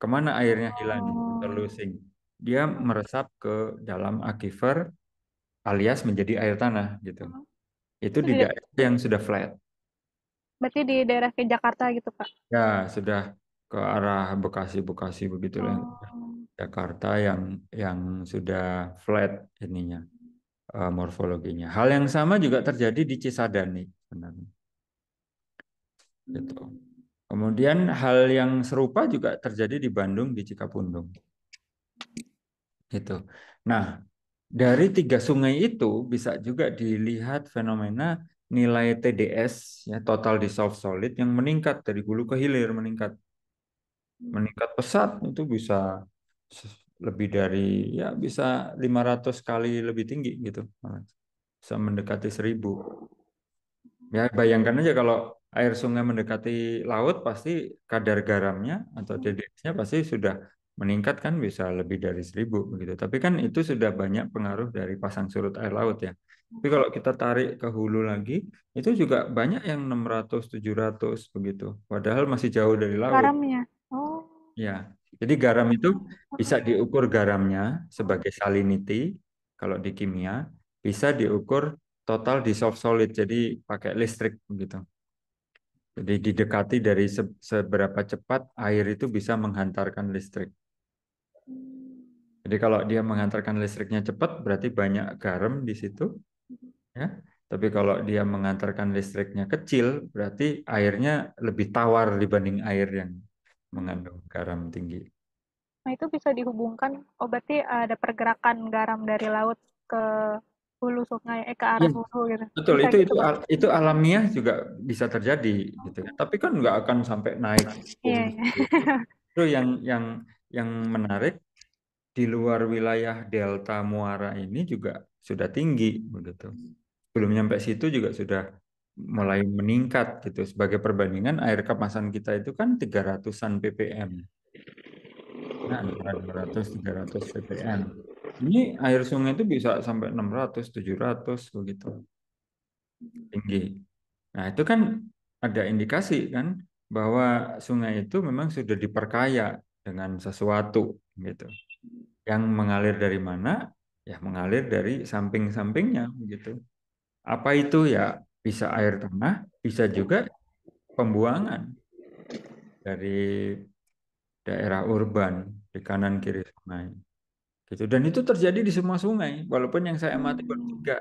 Kemana airnya hilang? Terlusing. Oh. Dia meresap ke dalam aquifer alias menjadi air tanah gitu. Oh. Itu di daerah yang sudah flat. Berarti di daerah ke Jakarta gitu, Pak? Ya, sudah ke arah Bekasi, Bekasi begitu lah. Oh. Jakarta yang yang sudah flat ininya uh, morfologinya. Hal yang sama juga terjadi di Cisadane sebenarnya. Gitu. Hmm. Kemudian hal yang serupa juga terjadi di Bandung di Cikapundung. Gitu. Nah, dari tiga sungai itu bisa juga dilihat fenomena nilai TDS ya total dissolved solid yang meningkat dari hulu ke hilir meningkat. Meningkat pesat itu bisa lebih dari ya bisa 500 kali lebih tinggi gitu. Bisa mendekati 1000. Ya bayangkan aja kalau air sungai mendekati laut pasti kadar garamnya atau TDS-nya hmm. pasti sudah meningkat kan bisa lebih dari seribu begitu. Tapi kan itu sudah banyak pengaruh dari pasang surut air laut ya. Tapi kalau kita tarik ke hulu lagi, itu juga banyak yang 600, 700 begitu. Padahal masih jauh dari laut. Garamnya. Oh. Ya. Jadi garam itu bisa hmm. diukur garamnya sebagai salinity kalau di kimia, bisa diukur total dissolved solid jadi pakai listrik begitu. Jadi didekati dari seberapa cepat air itu bisa menghantarkan listrik. Jadi kalau dia menghantarkan listriknya cepat, berarti banyak garam di situ. Ya. Tapi kalau dia mengantarkan listriknya kecil, berarti airnya lebih tawar dibanding air yang mengandung garam tinggi. Nah itu bisa dihubungkan, oh berarti ada pergerakan garam dari laut ke hulu sungai eh ke arah ya, hulu gitu. Betul bisa itu gitu. itu itu alamiah juga bisa terjadi gitu. Ya. Tapi kan nggak akan sampai naik. Iya. Yeah. Iya. Itu yang yang yang menarik di luar wilayah delta Muara ini juga sudah tinggi begitu. Belum nyampe situ juga sudah mulai meningkat gitu. Sebagai perbandingan air kemasan kita itu kan 300-an ppm. Nah, 200 300 ppm. Ini air sungai itu bisa sampai 600, 700 begitu. Tinggi. Nah, itu kan ada indikasi kan bahwa sungai itu memang sudah diperkaya dengan sesuatu gitu. Yang mengalir dari mana? Ya mengalir dari samping-sampingnya gitu. Apa itu ya? Bisa air tanah, bisa juga pembuangan dari daerah urban di kanan kiri sungai gitu dan itu terjadi di semua sungai walaupun yang saya amati pun hmm. tiga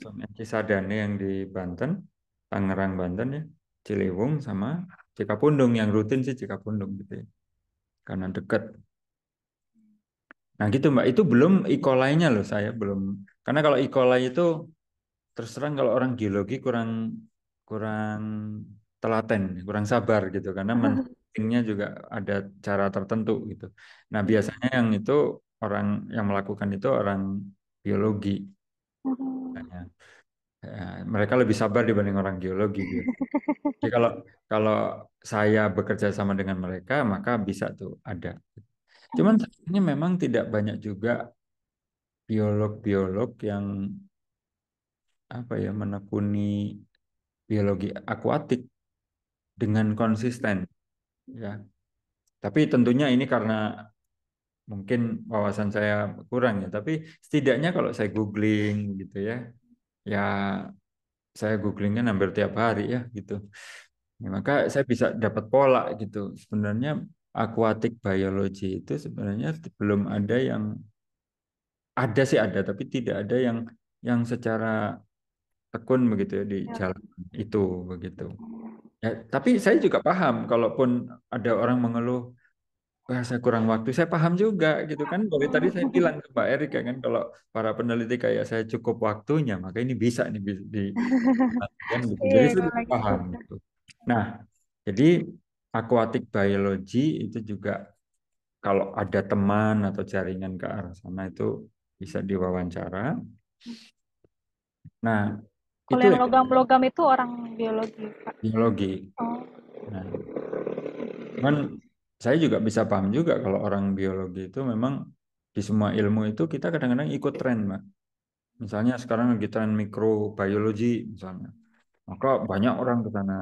sungai Cisadane yang di Banten Tangerang Banten ya Ciliwung sama Cikapundung yang rutin sih Cikapundung gitu ya karena dekat nah gitu mbak itu belum ikolainya loh saya belum karena kalau ikolai itu terus terang kalau orang geologi kurang kurang telaten kurang sabar gitu karena hmm. men- juga ada cara tertentu gitu. Nah biasanya yang itu orang yang melakukan itu orang biologi. Ya, Mereka lebih sabar dibanding orang geologi. Gitu. Jadi kalau kalau saya bekerja sama dengan mereka, maka bisa tuh ada. Cuman hmm. ini memang tidak banyak juga biolog-biolog yang apa ya menekuni biologi akuatik dengan konsisten ya. Tapi tentunya ini karena mungkin wawasan saya kurang ya, tapi setidaknya kalau saya googling gitu ya, ya saya googling kan hampir tiap hari ya gitu. Ya, maka saya bisa dapat pola gitu. Sebenarnya aquatic biology itu sebenarnya belum ada yang ada sih ada tapi tidak ada yang yang secara tekun begitu ya di ya. jalan itu begitu. Ya, tapi saya juga paham kalaupun ada orang mengeluh bahasa kurang waktu, saya paham juga gitu kan. Dari tadi saya bilang ke pak ya kan kalau para peneliti kayak saya cukup waktunya, maka ini bisa nih di, di kan, gitu. Iya, jadi iya, saya paham gitu. Nah, jadi aquatic biology itu juga kalau ada teman atau jaringan ke arah sana itu bisa diwawancara. Nah, kalau yang ya. logam-logam itu orang biologi, Pak. Biologi. Oh. Nah, cuman saya juga bisa paham juga kalau orang biologi itu memang di semua ilmu itu kita kadang-kadang ikut tren, Mbak. Misalnya sekarang lagi tren mikrobiologi misalnya. Maka banyak orang ke sana.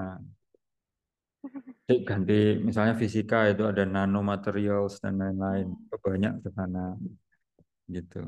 Ganti misalnya fisika itu ada nanomaterials dan lain-lain. Banyak ke sana. Gitu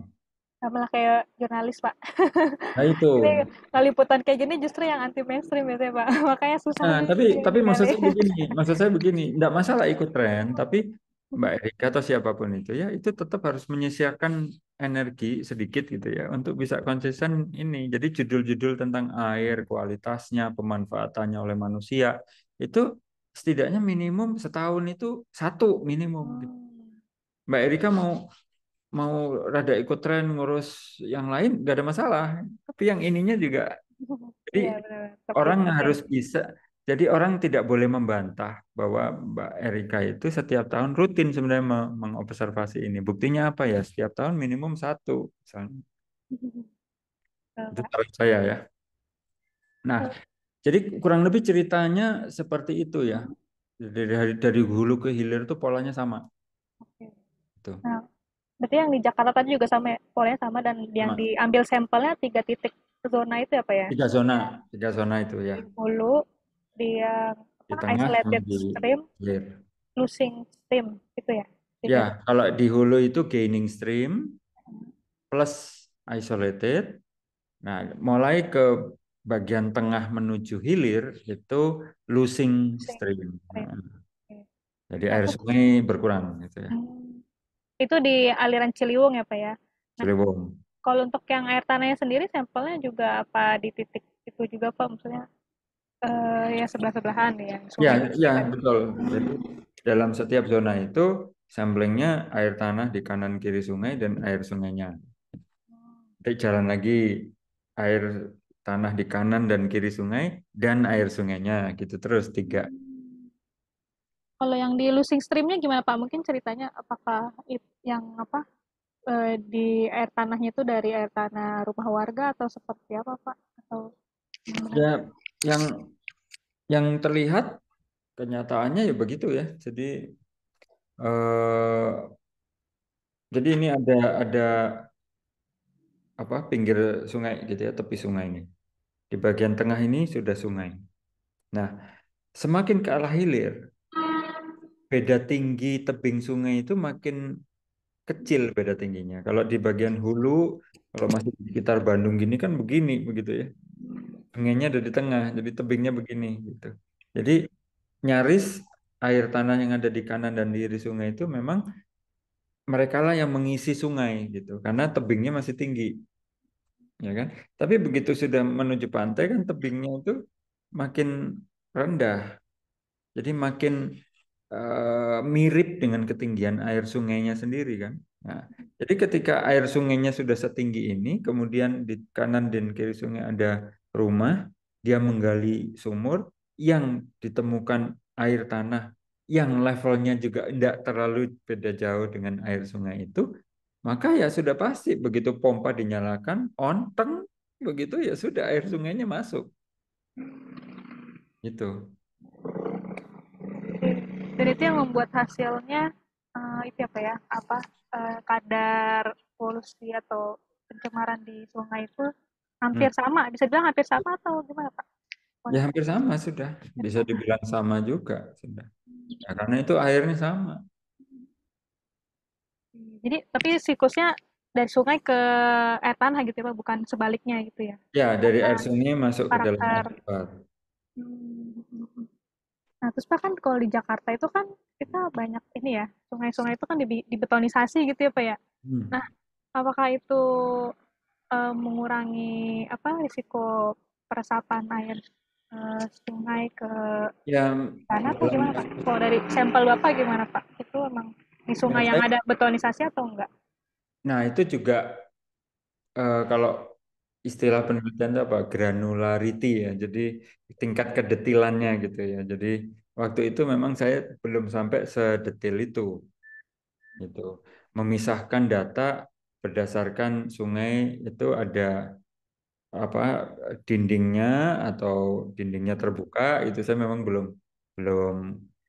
sama kayak jurnalis pak. Nah itu. Jadi, liputan kayak gini justru yang anti mainstream ya pak, makanya susah. Nah tapi tapi maksud saya begini, maksud saya begini, tidak masalah ikut tren, tapi hmm. Mbak Erika atau siapapun itu ya itu tetap harus menyisihkan energi sedikit gitu ya untuk bisa konsisten ini. Jadi judul-judul tentang air, kualitasnya, pemanfaatannya oleh manusia itu setidaknya minimum setahun itu satu minimum. Gitu. Hmm. Mbak Erika mau mau rada ikut tren ngurus yang lain gak ada masalah tapi yang ininya juga jadi ya, orang benar. harus bisa jadi orang tidak boleh membantah bahwa Mbak Erika itu setiap tahun rutin sebenarnya mengobservasi ini. Buktinya apa ya? Setiap tahun minimum satu misalnya. Itu tahu saya ya. Nah, jadi kurang lebih ceritanya seperti itu ya. Dari dari hulu ke hilir itu polanya sama. Oke. Itu. Nah, berarti yang di Jakarta tadi juga sama ya? polanya sama dan yang diambil sampelnya tiga titik zona itu apa ya, ya tiga zona tiga zona itu ya di hulu di yang di tengah, isolated di, stream clear. losing stream itu ya gitu. ya kalau di hulu itu gaining stream plus isolated nah mulai ke bagian tengah menuju hilir itu losing stream. stream. Nah, jadi air sungai berkurang gitu ya. Hmm. Itu di aliran Ciliwung ya Pak ya? Nah, Ciliwung. Kalau untuk yang air tanahnya sendiri sampelnya juga apa di titik itu juga Pak maksudnya? Uh, ya sebelah-sebelahan ya. Ya, ya betul. Jadi dalam setiap zona itu samplingnya air tanah di kanan kiri sungai dan air sungainya. Nanti jalan lagi air tanah di kanan dan kiri sungai dan air sungainya gitu terus tiga. Hmm. Kalau yang di losing streamnya gimana Pak? Mungkin ceritanya apakah itu yang apa e, di air tanahnya itu dari air tanah rumah warga atau seperti apa Pak atau ya yang yang terlihat kenyataannya ya begitu ya jadi e, jadi ini ada ada apa pinggir sungai gitu ya tepi sungai ini di bagian tengah ini sudah sungai nah semakin ke arah hilir beda tinggi tebing sungai itu makin kecil beda tingginya. Kalau di bagian hulu, kalau masih di sekitar Bandung gini kan begini begitu ya. Pengennya ada di tengah, jadi tebingnya begini gitu. Jadi nyaris air tanah yang ada di kanan dan kiri sungai itu memang mereka lah yang mengisi sungai gitu karena tebingnya masih tinggi ya kan tapi begitu sudah menuju pantai kan tebingnya itu makin rendah jadi makin Eh, mirip dengan ketinggian air sungainya sendiri kan. Nah, jadi ketika air sungainya sudah setinggi ini, kemudian di kanan dan kiri sungai ada rumah, dia menggali sumur yang ditemukan air tanah yang levelnya juga tidak terlalu beda jauh dengan air sungai itu, maka ya sudah pasti begitu pompa dinyalakan, onteng begitu ya sudah air sungainya masuk. Itu dan itu yang membuat hasilnya uh, itu apa ya apa uh, kadar polusi atau pencemaran di sungai itu hampir hmm. sama bisa bilang hampir sama atau gimana pak? Ya hampir sama sudah bisa dibilang sama juga sudah hmm. ya, karena itu airnya sama. Hmm, jadi tapi siklusnya dari sungai ke air tanah gitu ya pak bukan sebaliknya gitu ya? Ya dari air sungai masuk ke dalam air. Nah, terus Pak kan kalau di Jakarta itu kan kita banyak ini ya, sungai-sungai itu kan dibetonisasi gitu ya Pak ya. Hmm. Nah, apakah itu e, mengurangi apa risiko peresapan air e, sungai ke ya, sana atau gimana Pak? Kalau dari sampel Bapak gimana Pak? Itu emang di sungai ya, yang saya... ada betonisasi atau enggak? Nah, itu juga e, kalau istilah penelitian itu apa granularity ya jadi tingkat kedetilannya gitu ya jadi waktu itu memang saya belum sampai sedetil itu gitu memisahkan data berdasarkan sungai itu ada apa dindingnya atau dindingnya terbuka itu saya memang belum belum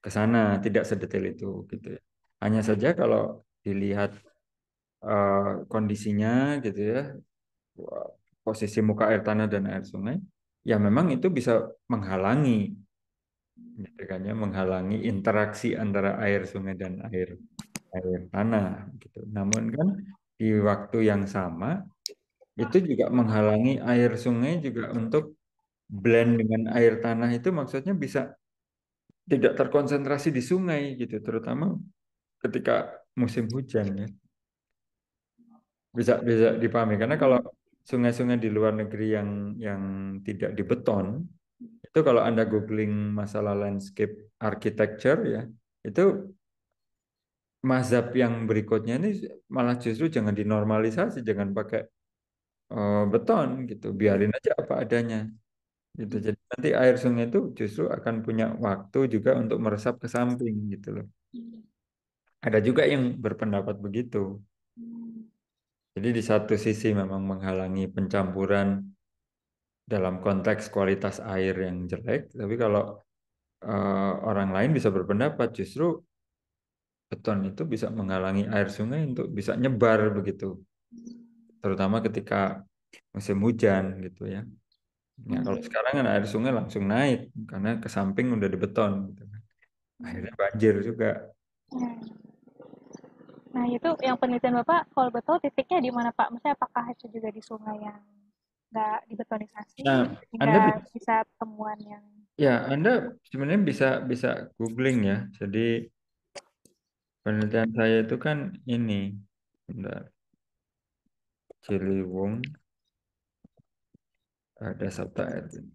ke sana tidak sedetail itu gitu ya. hanya saja kalau dilihat uh, kondisinya gitu ya posisi muka air tanah dan air sungai, ya memang itu bisa menghalangi, gitu kan ya, menghalangi interaksi antara air sungai dan air air tanah. Gitu. Namun kan di waktu yang sama itu juga menghalangi air sungai juga untuk blend dengan air tanah itu maksudnya bisa tidak terkonsentrasi di sungai gitu, terutama ketika musim hujan ya bisa bisa dipahami karena kalau sungai-sungai di luar negeri yang yang tidak dibeton itu kalau anda googling masalah landscape architecture ya itu mazhab yang berikutnya ini malah justru jangan dinormalisasi jangan pakai uh, beton gitu biarin aja apa adanya gitu jadi nanti air sungai itu justru akan punya waktu juga untuk meresap ke samping gitu loh hmm. ada juga yang berpendapat begitu jadi di satu sisi memang menghalangi pencampuran dalam konteks kualitas air yang jelek, tapi kalau uh, orang lain bisa berpendapat justru beton itu bisa menghalangi air sungai untuk bisa nyebar begitu. Terutama ketika musim hujan gitu ya. Nah, kalau hmm. sekarang kan air sungai langsung naik karena ke samping udah di beton gitu kan. Akhirnya banjir juga. Hmm. Nah, itu yang penelitian Bapak, kalau betul titiknya di mana Pak? Maksudnya apakah itu juga di sungai yang nggak dibetonisasi? Nah, Anda bisa, temuan yang... Ya, Anda sebenarnya bisa bisa googling ya. Jadi penelitian saya itu kan ini. Bentar. Ciliwung. Ada subtitle.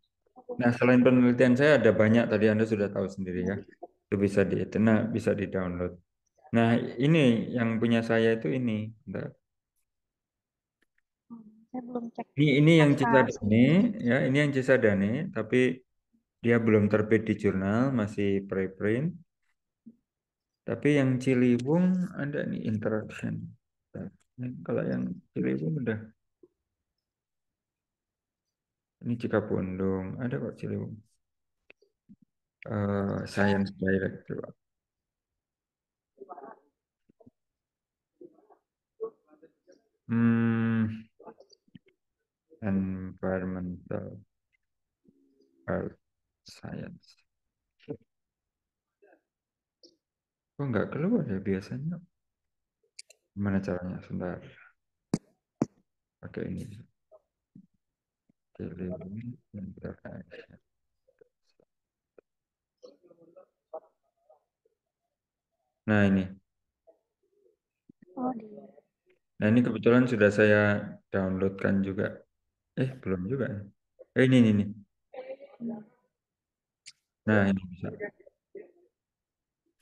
Nah, selain penelitian saya ada banyak tadi Anda sudah tahu sendiri ya. Itu bisa di nah, bisa di-download. Nah, ini yang punya saya itu ini. Hmm, Bentar. Ini ini yang Cisadane, ya, ini yang Cisadane, tapi dia belum terbit di jurnal, masih preprint. Tapi yang Ciliwung ada nih interaction Kalau yang Ciliwung udah. Ini Cikapundung, ada kok Ciliwung. Uh, Science Direct Hmm, environmental earth science. Kok oh, nggak keluar ya biasanya? Gimana caranya? Sebentar. Oke ini. Nah ini. Oh, dia. Nah, ini kebetulan sudah saya downloadkan juga. Eh, belum juga. Ya? Eh, ini, ini, ini. Nah, ini bisa.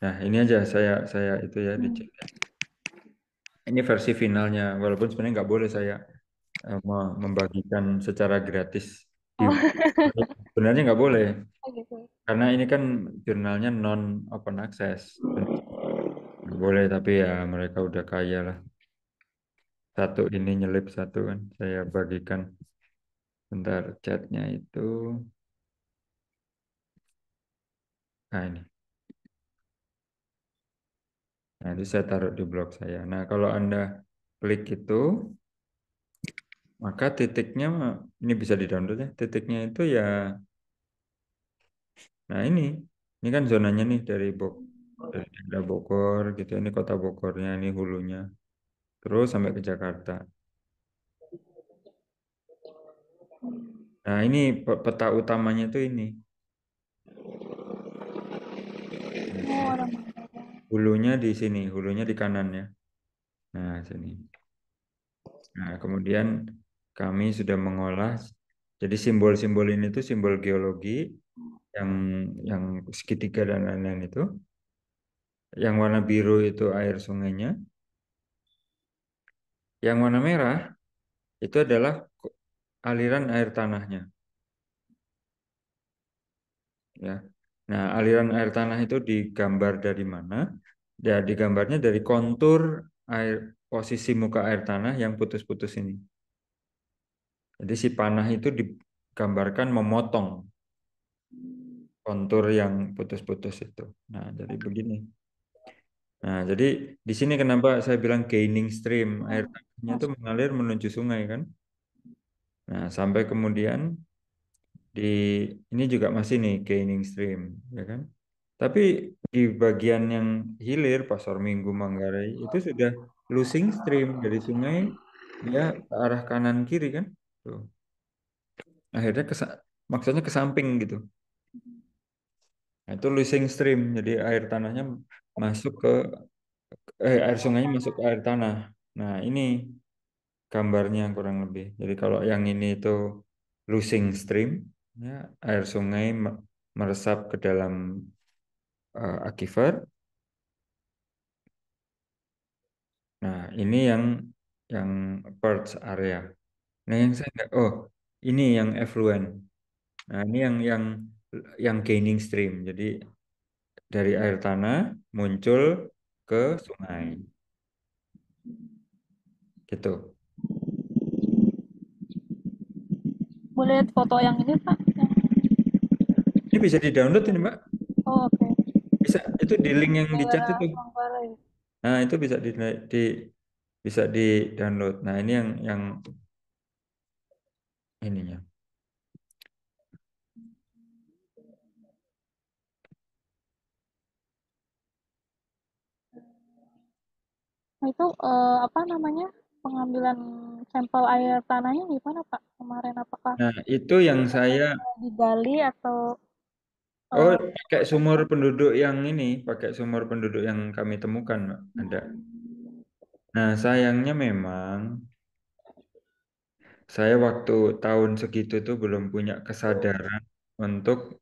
Nah, ini aja saya saya itu ya dicek. Ini versi finalnya, walaupun sebenarnya nggak boleh saya eh, membagikan secara gratis. Oh. Sebenarnya nggak boleh, oh, gitu. karena ini kan jurnalnya non open access. Hmm. boleh, tapi ya mereka udah kaya lah satu ini nyelip satu kan saya bagikan bentar chatnya itu nah ini nah itu saya taruh di blog saya nah kalau anda klik itu maka titiknya ini bisa di download ya titiknya itu ya nah ini ini kan zonanya nih dari Bogor dari Bogor gitu ini kota Bogornya ini hulunya terus sampai ke Jakarta. Nah, ini peta utamanya itu ini. Hulunya di sini, hulunya di kanannya. Nah, sini. Nah, kemudian kami sudah mengolah jadi simbol-simbol ini itu simbol geologi yang yang segitiga dan lain-lain itu. Yang warna biru itu air sungainya, yang warna merah itu adalah aliran air tanahnya. Ya. Nah, aliran air tanah itu digambar dari mana? Ya, digambarnya dari kontur air posisi muka air tanah yang putus-putus ini. Jadi si panah itu digambarkan memotong kontur yang putus-putus itu. Nah, jadi begini. Nah, jadi di sini kenapa saya bilang gaining stream, air hmm. tanahnya itu mengalir menuju sungai kan? Nah, sampai kemudian di ini juga masih nih gaining stream, ya kan? Tapi di bagian yang hilir Pasar Minggu Manggarai itu sudah losing stream dari sungai ya ke arah kanan kiri kan? Tuh. Akhirnya ke maksudnya ke samping gitu. Nah, itu losing stream, jadi air tanahnya masuk ke eh, air sungainya masuk ke air tanah. Nah, ini gambarnya kurang lebih. Jadi kalau yang ini itu losing stream, ya, air sungai meresap ke dalam uh, eh, aquifer. Nah, ini yang yang perch area. Nah, yang saya enggak, oh, ini yang effluent. Nah, ini yang yang yang gaining stream. Jadi dari air tanah muncul ke sungai. Gitu. Boleh foto yang ini, Pak? Ini bisa di-download ini, Mbak. Oh, oke. Okay. Bisa itu di link yang di chat itu. Ya? Nah, itu bisa di, di bisa di-download. Nah, ini yang yang ininya. itu eh, apa namanya, pengambilan sampel air tanahnya gimana, Pak, kemarin? Apakah Nah, itu yang saya di atau, eh, Oh, pakai sumur penduduk yang ini, pakai sumur penduduk yang kami temukan, Mbak, ada. Nah, sayangnya memang saya waktu tahun segitu tuh belum punya kesadaran untuk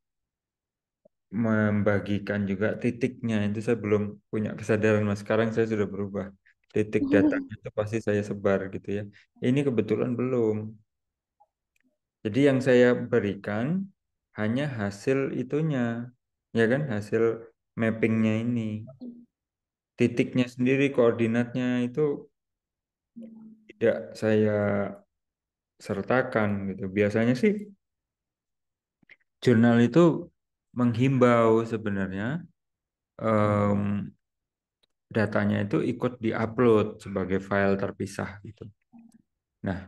membagikan juga titiknya, itu saya belum punya kesadaran, Mas. Sekarang saya sudah berubah titik data itu pasti saya sebar gitu ya. Ini kebetulan belum. Jadi yang saya berikan hanya hasil itunya, ya kan? Hasil mappingnya ini. Titiknya sendiri, koordinatnya itu tidak saya sertakan gitu. Biasanya sih jurnal itu menghimbau sebenarnya um, datanya itu ikut diupload sebagai file terpisah gitu. Nah,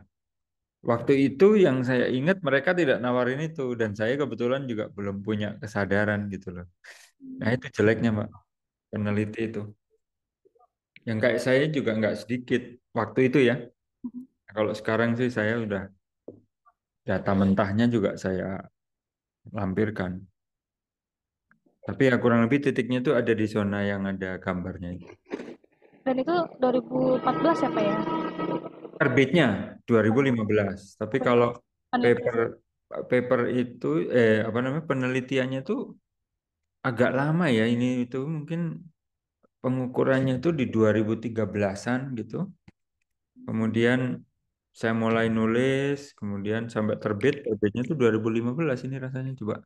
waktu itu yang saya ingat mereka tidak nawarin itu dan saya kebetulan juga belum punya kesadaran gitu loh. Nah itu jeleknya Mbak. peneliti itu. Yang kayak saya juga nggak sedikit waktu itu ya. Mm-hmm. kalau sekarang sih saya udah data mentahnya juga saya lampirkan. Tapi ya kurang lebih titiknya itu ada di zona yang ada gambarnya itu. Dan itu 2014 ya Pak ya? Terbitnya 2015. Tapi kalau paper paper itu eh apa namanya penelitiannya itu agak lama ya ini itu mungkin pengukurannya itu di 2013-an gitu. Kemudian saya mulai nulis, kemudian sampai terbit, terbitnya itu 2015 ini rasanya coba.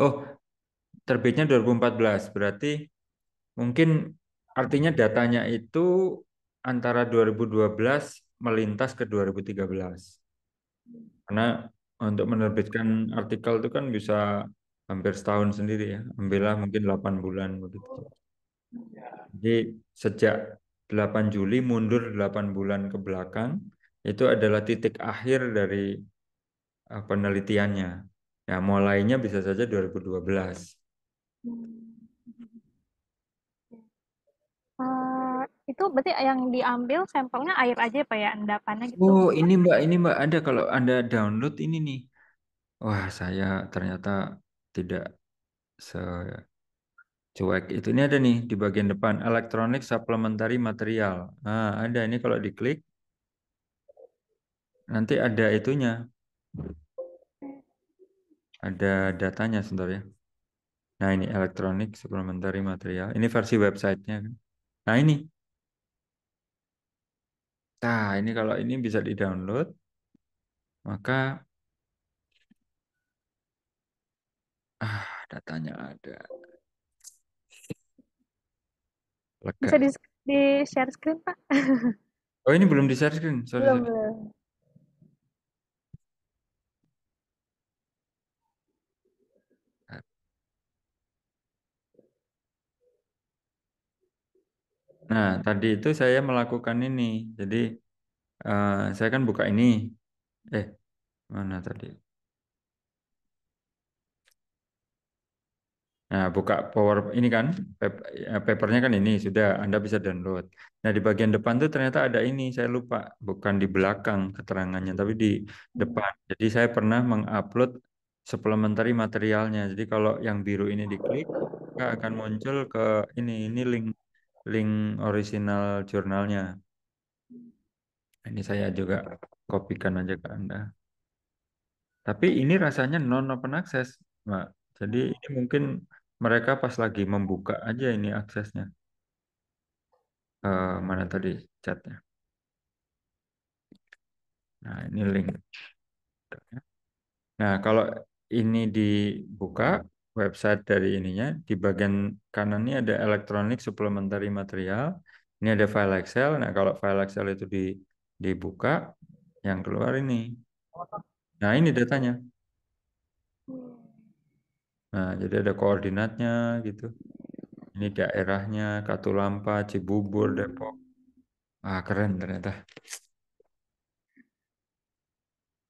Oh, terbitnya 2014. Berarti mungkin artinya datanya itu antara 2012 melintas ke 2013. Karena untuk menerbitkan artikel itu kan bisa hampir setahun sendiri ya. Ambillah mungkin 8 bulan begitu. Jadi sejak 8 Juli mundur 8 bulan ke belakang itu adalah titik akhir dari eh, penelitiannya Ya, mulainya bisa saja 2012. Uh, hmm. eh, itu berarti yang diambil sampelnya air aja Pak ya endapannya gitu. Oh, ini Mbak, ini Mbak ada kalau Anda download ini nih. Wah, saya ternyata tidak cuek itu. Ini ada nih di bagian depan, elektronik supplementary material. Nah, ada ini kalau diklik nanti ada itunya ada datanya sebentar ya. Nah ini elektronik suplementary material. Ini versi websitenya. Kan? Nah ini. Nah ini kalau ini bisa di-download. Maka. Ah datanya ada. Lega. Bisa di, di share screen Pak? oh ini belum di share screen? Sorry, belum, sorry. belum. Nah, tadi itu saya melakukan ini. Jadi uh, saya kan buka ini. Eh, mana tadi? Nah, buka power ini kan eh, papernya kan ini sudah Anda bisa download. Nah, di bagian depan tuh ternyata ada ini, saya lupa, bukan di belakang keterangannya tapi di depan. Jadi saya pernah mengupload supplementary materialnya. Jadi kalau yang biru ini diklik, akan muncul ke ini ini link link original jurnalnya. Ini saya juga kopikan aja ke Anda. Tapi ini rasanya non open access, Mbak. Jadi ini mungkin mereka pas lagi membuka aja ini aksesnya. Uh, mana tadi chatnya? Nah, ini link. Nah, kalau ini dibuka, website dari ininya. Di bagian kanan ini ada elektronik supplementary material. Ini ada hmm. file Excel. Nah, kalau file Excel itu di, dibuka, yang keluar ini. Nah, ini datanya. Nah, jadi ada koordinatnya gitu. Ini daerahnya Katulampa, Cibubur, Depok. Ah, keren ternyata.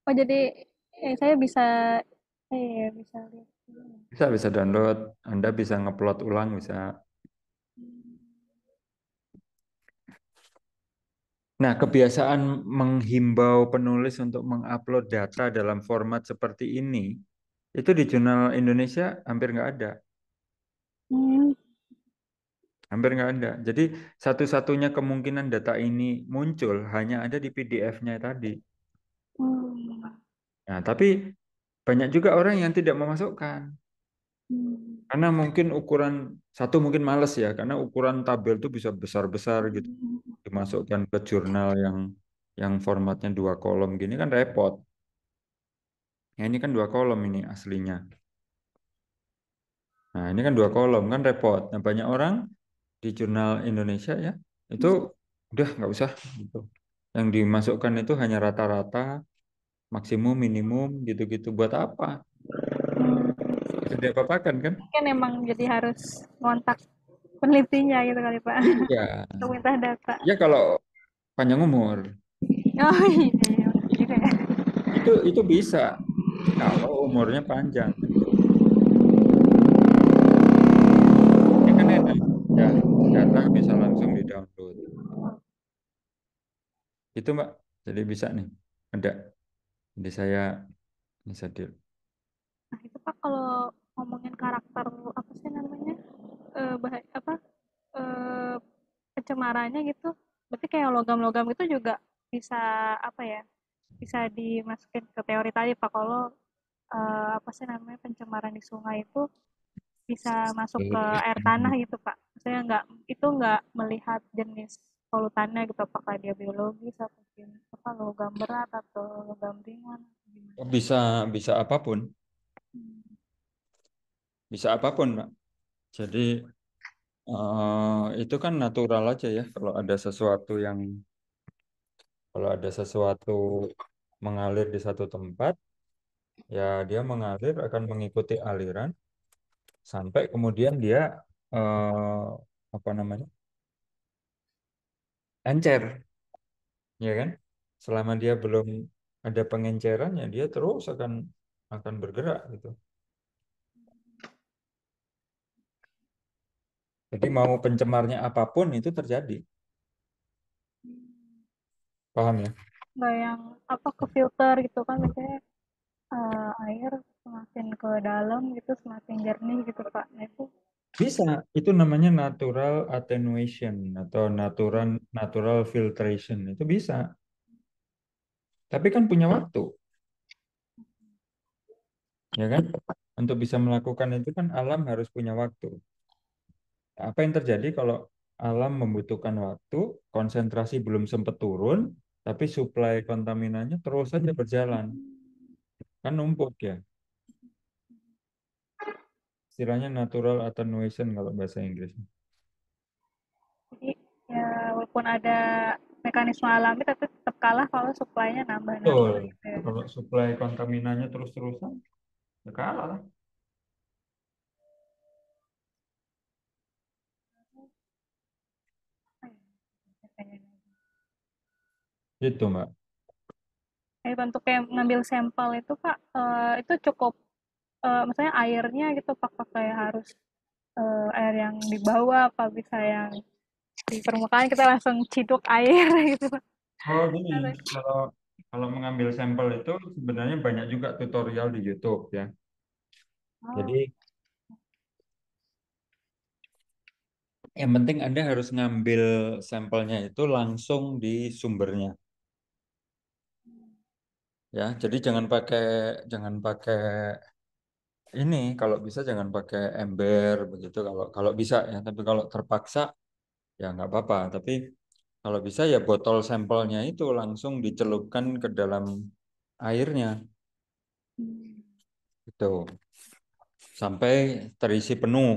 Oh, jadi eh, saya bisa eh, bisa lihat bisa bisa download, Anda bisa ngeplot ulang, bisa. Nah, kebiasaan menghimbau penulis untuk mengupload data dalam format seperti ini itu di jurnal Indonesia hampir nggak ada. Hmm. Hampir nggak ada. Jadi satu-satunya kemungkinan data ini muncul hanya ada di PDF-nya tadi. Hmm. Nah, tapi banyak juga orang yang tidak memasukkan. Hmm. Karena mungkin ukuran satu mungkin males ya, karena ukuran tabel itu bisa besar-besar gitu. Hmm. Dimasukkan ke jurnal yang yang formatnya dua kolom gini kan repot. Ya ini kan dua kolom ini aslinya. Nah, ini kan dua kolom kan repot. Nah, banyak orang di jurnal Indonesia ya, itu hmm. udah nggak usah gitu. Yang dimasukkan itu hanya rata-rata maksimum minimum gitu-gitu buat apa Tidak apa apa kan kan kan emang jadi harus kontak penelitinya gitu kali pak Ya. untuk minta data ya kalau panjang umur oh iya iya. iya ya. itu itu bisa kalau umurnya panjang ya kan enak ya data bisa langsung di download itu mbak jadi bisa nih ada jadi saya bisa deal. Nah itu pak kalau ngomongin karakter apa sih namanya e, eh, bahaya apa e, pencemarannya gitu, berarti kayak logam-logam itu juga bisa apa ya bisa dimasukin ke teori tadi pak kalau e, apa sih namanya pencemaran di sungai itu bisa masuk ke air tanah gitu pak. Saya nggak itu nggak melihat jenis polutannya gitu apakah dia biologis atau apa logam berat atau logam ringan gimana? Oh, bisa bisa apapun hmm. bisa apapun mbak jadi uh, itu kan natural aja ya kalau ada sesuatu yang kalau ada sesuatu mengalir di satu tempat ya dia mengalir akan mengikuti aliran sampai kemudian dia uh, apa namanya encer ya kan selama dia belum ada pengencerannya dia terus akan akan bergerak gitu jadi mau pencemarnya apapun itu terjadi paham ya Bayang, nah, yang apa ke filter gitu kan misalnya uh, air semakin ke dalam gitu semakin jernih gitu pak nah itu bisa, nah, itu namanya natural attenuation atau natural natural filtration itu bisa. Tapi kan punya waktu. Ya kan? Untuk bisa melakukan itu kan alam harus punya waktu. Apa yang terjadi kalau alam membutuhkan waktu, konsentrasi belum sempat turun, tapi suplai kontaminannya terus saja berjalan. Kan numpuk ya istilahnya natural attenuation kalau bahasa Inggris. Jadi ya iya, walaupun ada mekanisme alami tapi tetap kalah kalau suplainya nambah. Betul. Gitu Kalau suplai kontaminannya terus-terusan, ya kalah lah. Itu, Mbak. Eh, untuk kayak ngambil sampel itu, Pak, uh, eh, itu cukup uh, eh, misalnya airnya gitu apakah kayak harus uh, air yang dibawa apa bisa yang di permukaan kita langsung ciduk air gitu oh gini kalau kalau mengambil sampel itu sebenarnya banyak juga tutorial di YouTube ya oh. jadi yang penting Anda harus ngambil sampelnya itu langsung di sumbernya. Ya, jadi jangan pakai jangan pakai ini kalau bisa jangan pakai ember begitu kalau kalau bisa ya tapi kalau terpaksa ya nggak apa-apa tapi kalau bisa ya botol sampelnya itu langsung dicelupkan ke dalam airnya itu sampai terisi penuh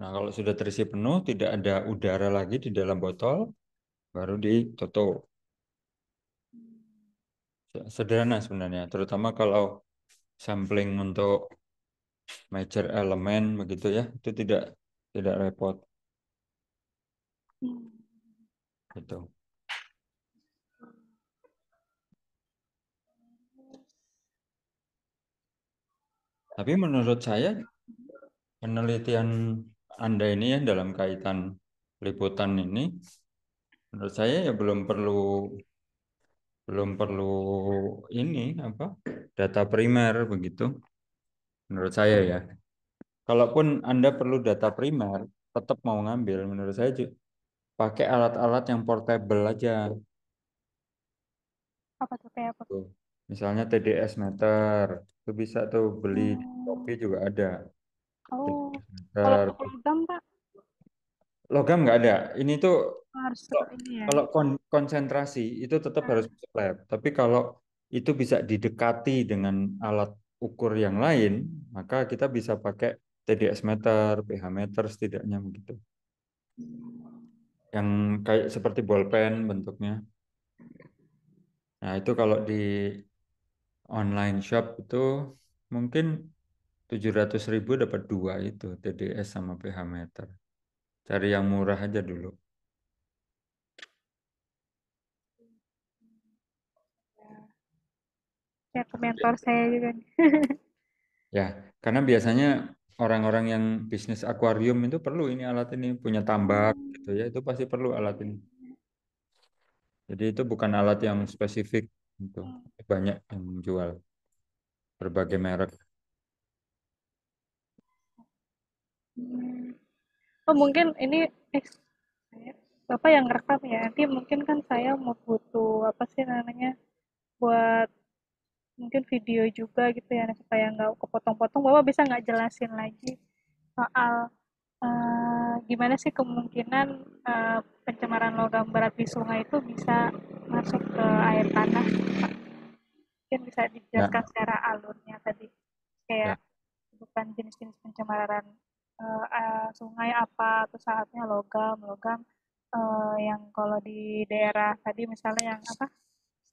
nah kalau sudah terisi penuh tidak ada udara lagi di dalam botol baru ditutup sederhana sebenarnya terutama kalau sampling untuk major elemen begitu ya itu tidak tidak repot Itu. tapi menurut saya penelitian anda ini ya dalam kaitan liputan ini menurut saya ya belum perlu belum perlu ini apa data primer begitu menurut saya ya. Kalaupun Anda perlu data primer, tetap mau ngambil, menurut saya pakai alat-alat yang portable aja. Apa tuh kayak apa? Tuh. Misalnya TDS meter, itu bisa tuh beli hmm. di oh. Shopee juga ada. Oh, kalau logam pak? Logam nggak ada. Ini tuh harus kalau, ini ya. kalau kon konsentrasi itu tetap hmm. harus lab. Tapi kalau itu bisa didekati dengan alat ukur yang lain, maka kita bisa pakai TDS meter, pH meter setidaknya begitu. Yang kayak seperti bolpen bentuknya. Nah, itu kalau di online shop itu mungkin 700.000 dapat dua itu, TDS sama pH meter. Cari yang murah aja dulu. ya ke mentor saya juga ya karena biasanya orang-orang yang bisnis akuarium itu perlu ini alat ini punya tambak hmm. gitu ya itu pasti perlu alat ini jadi itu bukan alat yang spesifik itu oh. banyak yang menjual berbagai merek oh mungkin ini eh, bapak yang rekam ya nanti mungkin kan saya mau butuh apa sih namanya buat mungkin video juga gitu ya supaya nggak kepotong-potong bapak bisa nggak jelasin lagi soal uh, gimana sih kemungkinan uh, pencemaran logam berat di sungai itu bisa masuk ke air tanah mungkin bisa dijelaskan ya. secara alurnya tadi kayak ya. bukan jenis-jenis pencemaran uh, uh, sungai apa atau saatnya logam logam uh, yang kalau di daerah tadi misalnya yang apa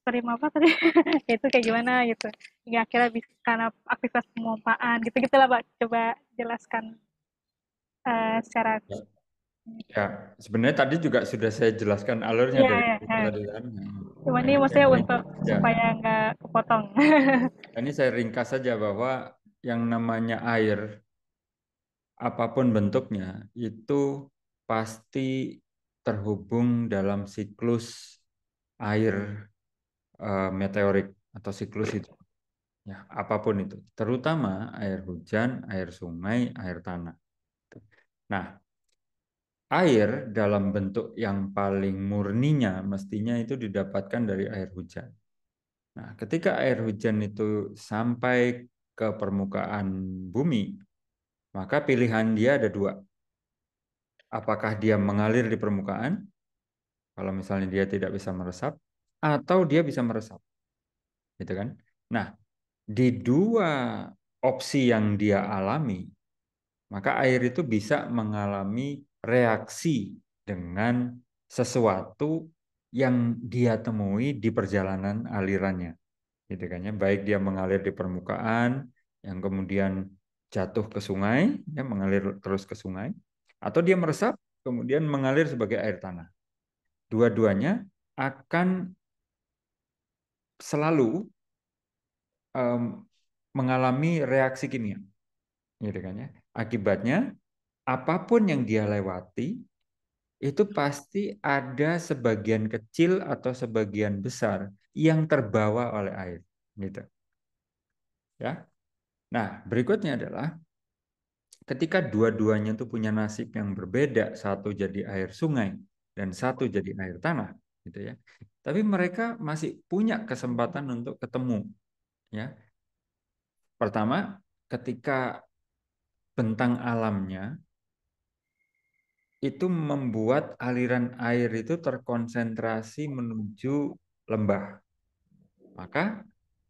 ekstrim apa tadi itu kayak gimana gitu hingga akhirnya bisa karena aktivitas pemompaan gitu gitulah pak coba jelaskan uh, secara ya. ya sebenarnya tadi juga sudah saya jelaskan alurnya ya, dari ya, tadi kan. cuma ini maksudnya untuk ya. supaya nggak kepotong ini saya ringkas saja bahwa yang namanya air apapun bentuknya itu pasti terhubung dalam siklus air uh, eh, meteorik atau siklus itu. Ya, apapun itu, terutama air hujan, air sungai, air tanah. Nah, air dalam bentuk yang paling murninya mestinya itu didapatkan dari air hujan. Nah, ketika air hujan itu sampai ke permukaan bumi, maka pilihan dia ada dua. Apakah dia mengalir di permukaan? Kalau misalnya dia tidak bisa meresap, atau dia bisa meresap. Gitu kan? Nah, di dua opsi yang dia alami, maka air itu bisa mengalami reaksi dengan sesuatu yang dia temui di perjalanan alirannya. Gitu kan ya, baik dia mengalir di permukaan yang kemudian jatuh ke sungai, ya mengalir terus ke sungai, atau dia meresap kemudian mengalir sebagai air tanah. Dua-duanya akan selalu um, mengalami reaksi kimia. Gitu kan ya. Akibatnya apapun yang dia lewati itu pasti ada sebagian kecil atau sebagian besar yang terbawa oleh air gitu. Ya. Nah, berikutnya adalah ketika dua-duanya itu punya nasib yang berbeda, satu jadi air sungai dan satu jadi air tanah, gitu ya. Tapi mereka masih punya kesempatan untuk ketemu, ya. Pertama, ketika bentang alamnya itu membuat aliran air itu terkonsentrasi menuju lembah. Maka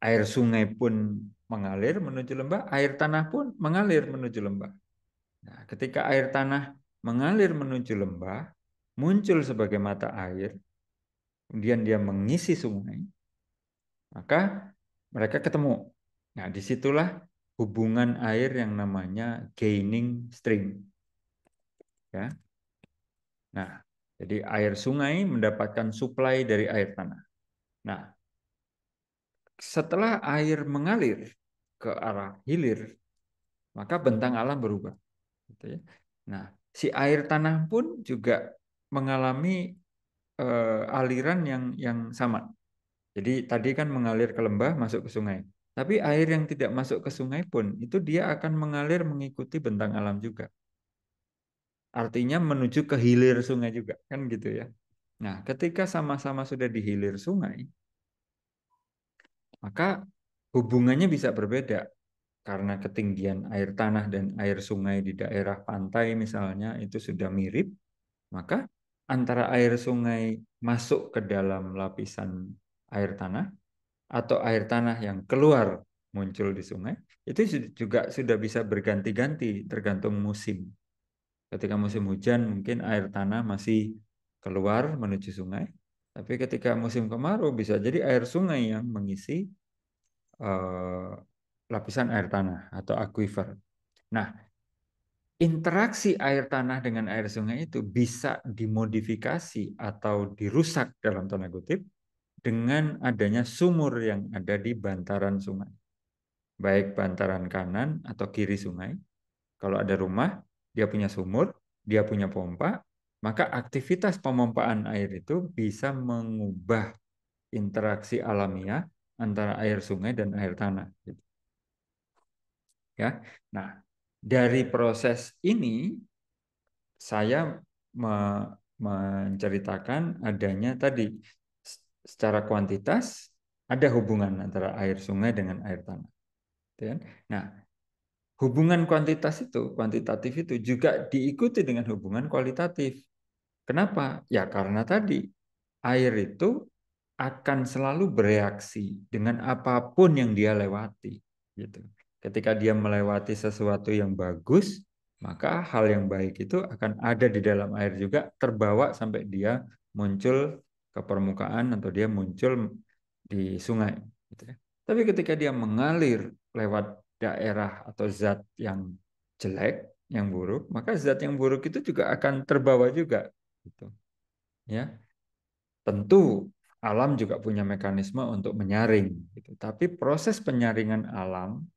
air sungai pun mengalir menuju lembah, air tanah pun mengalir menuju lembah. Nah, ketika air tanah mengalir menuju lembah, muncul sebagai mata air, kemudian dia mengisi sungai, maka mereka ketemu. Nah, disitulah hubungan air yang namanya gaining stream. Ya. Nah, jadi air sungai mendapatkan suplai dari air tanah. Nah, setelah air mengalir ke arah hilir, maka bentang alam berubah. Gitu ya. Nah, si air tanah pun juga mengalami uh, aliran yang yang sama. Jadi tadi kan mengalir ke lembah masuk ke sungai. Tapi air yang tidak masuk ke sungai pun itu dia akan mengalir mengikuti bentang alam juga. Artinya menuju ke hilir sungai juga, kan gitu ya. Nah, ketika sama-sama sudah di hilir sungai, maka hubungannya bisa berbeda karena ketinggian air tanah dan air sungai di daerah pantai misalnya itu sudah mirip, maka antara air sungai masuk ke dalam lapisan air tanah atau air tanah yang keluar muncul di sungai itu juga sudah bisa berganti-ganti tergantung musim. Ketika musim hujan mungkin air tanah masih keluar menuju sungai, tapi ketika musim kemarau bisa jadi air sungai yang mengisi uh, lapisan air tanah atau aquifer. Nah, interaksi air tanah dengan air sungai itu bisa dimodifikasi atau dirusak dalam tanda kutip dengan adanya sumur yang ada di bantaran sungai. Baik bantaran kanan atau kiri sungai. Kalau ada rumah, dia punya sumur, dia punya pompa, maka aktivitas pemompaan air itu bisa mengubah interaksi alamiah antara air sungai dan air tanah. Gitu. Ya, nah dari proses ini saya me menceritakan adanya tadi secara kuantitas ada hubungan antara air sungai dengan air tanah. Gitu kan? Nah, hubungan kuantitas itu, kuantitatif itu juga diikuti dengan hubungan kualitatif. Kenapa? Ya karena tadi air itu akan selalu bereaksi dengan apapun yang dia lewati, gitu. Ketika dia melewati sesuatu yang bagus, maka hal yang baik itu akan ada di dalam air juga terbawa sampai dia muncul ke permukaan atau dia muncul di sungai. Gitu ya. Tapi ketika dia mengalir lewat daerah atau zat yang jelek, yang buruk, maka zat yang buruk itu juga akan terbawa juga. Gitu, ya, tentu alam juga punya mekanisme untuk menyaring. Gitu. Tapi proses penyaringan alam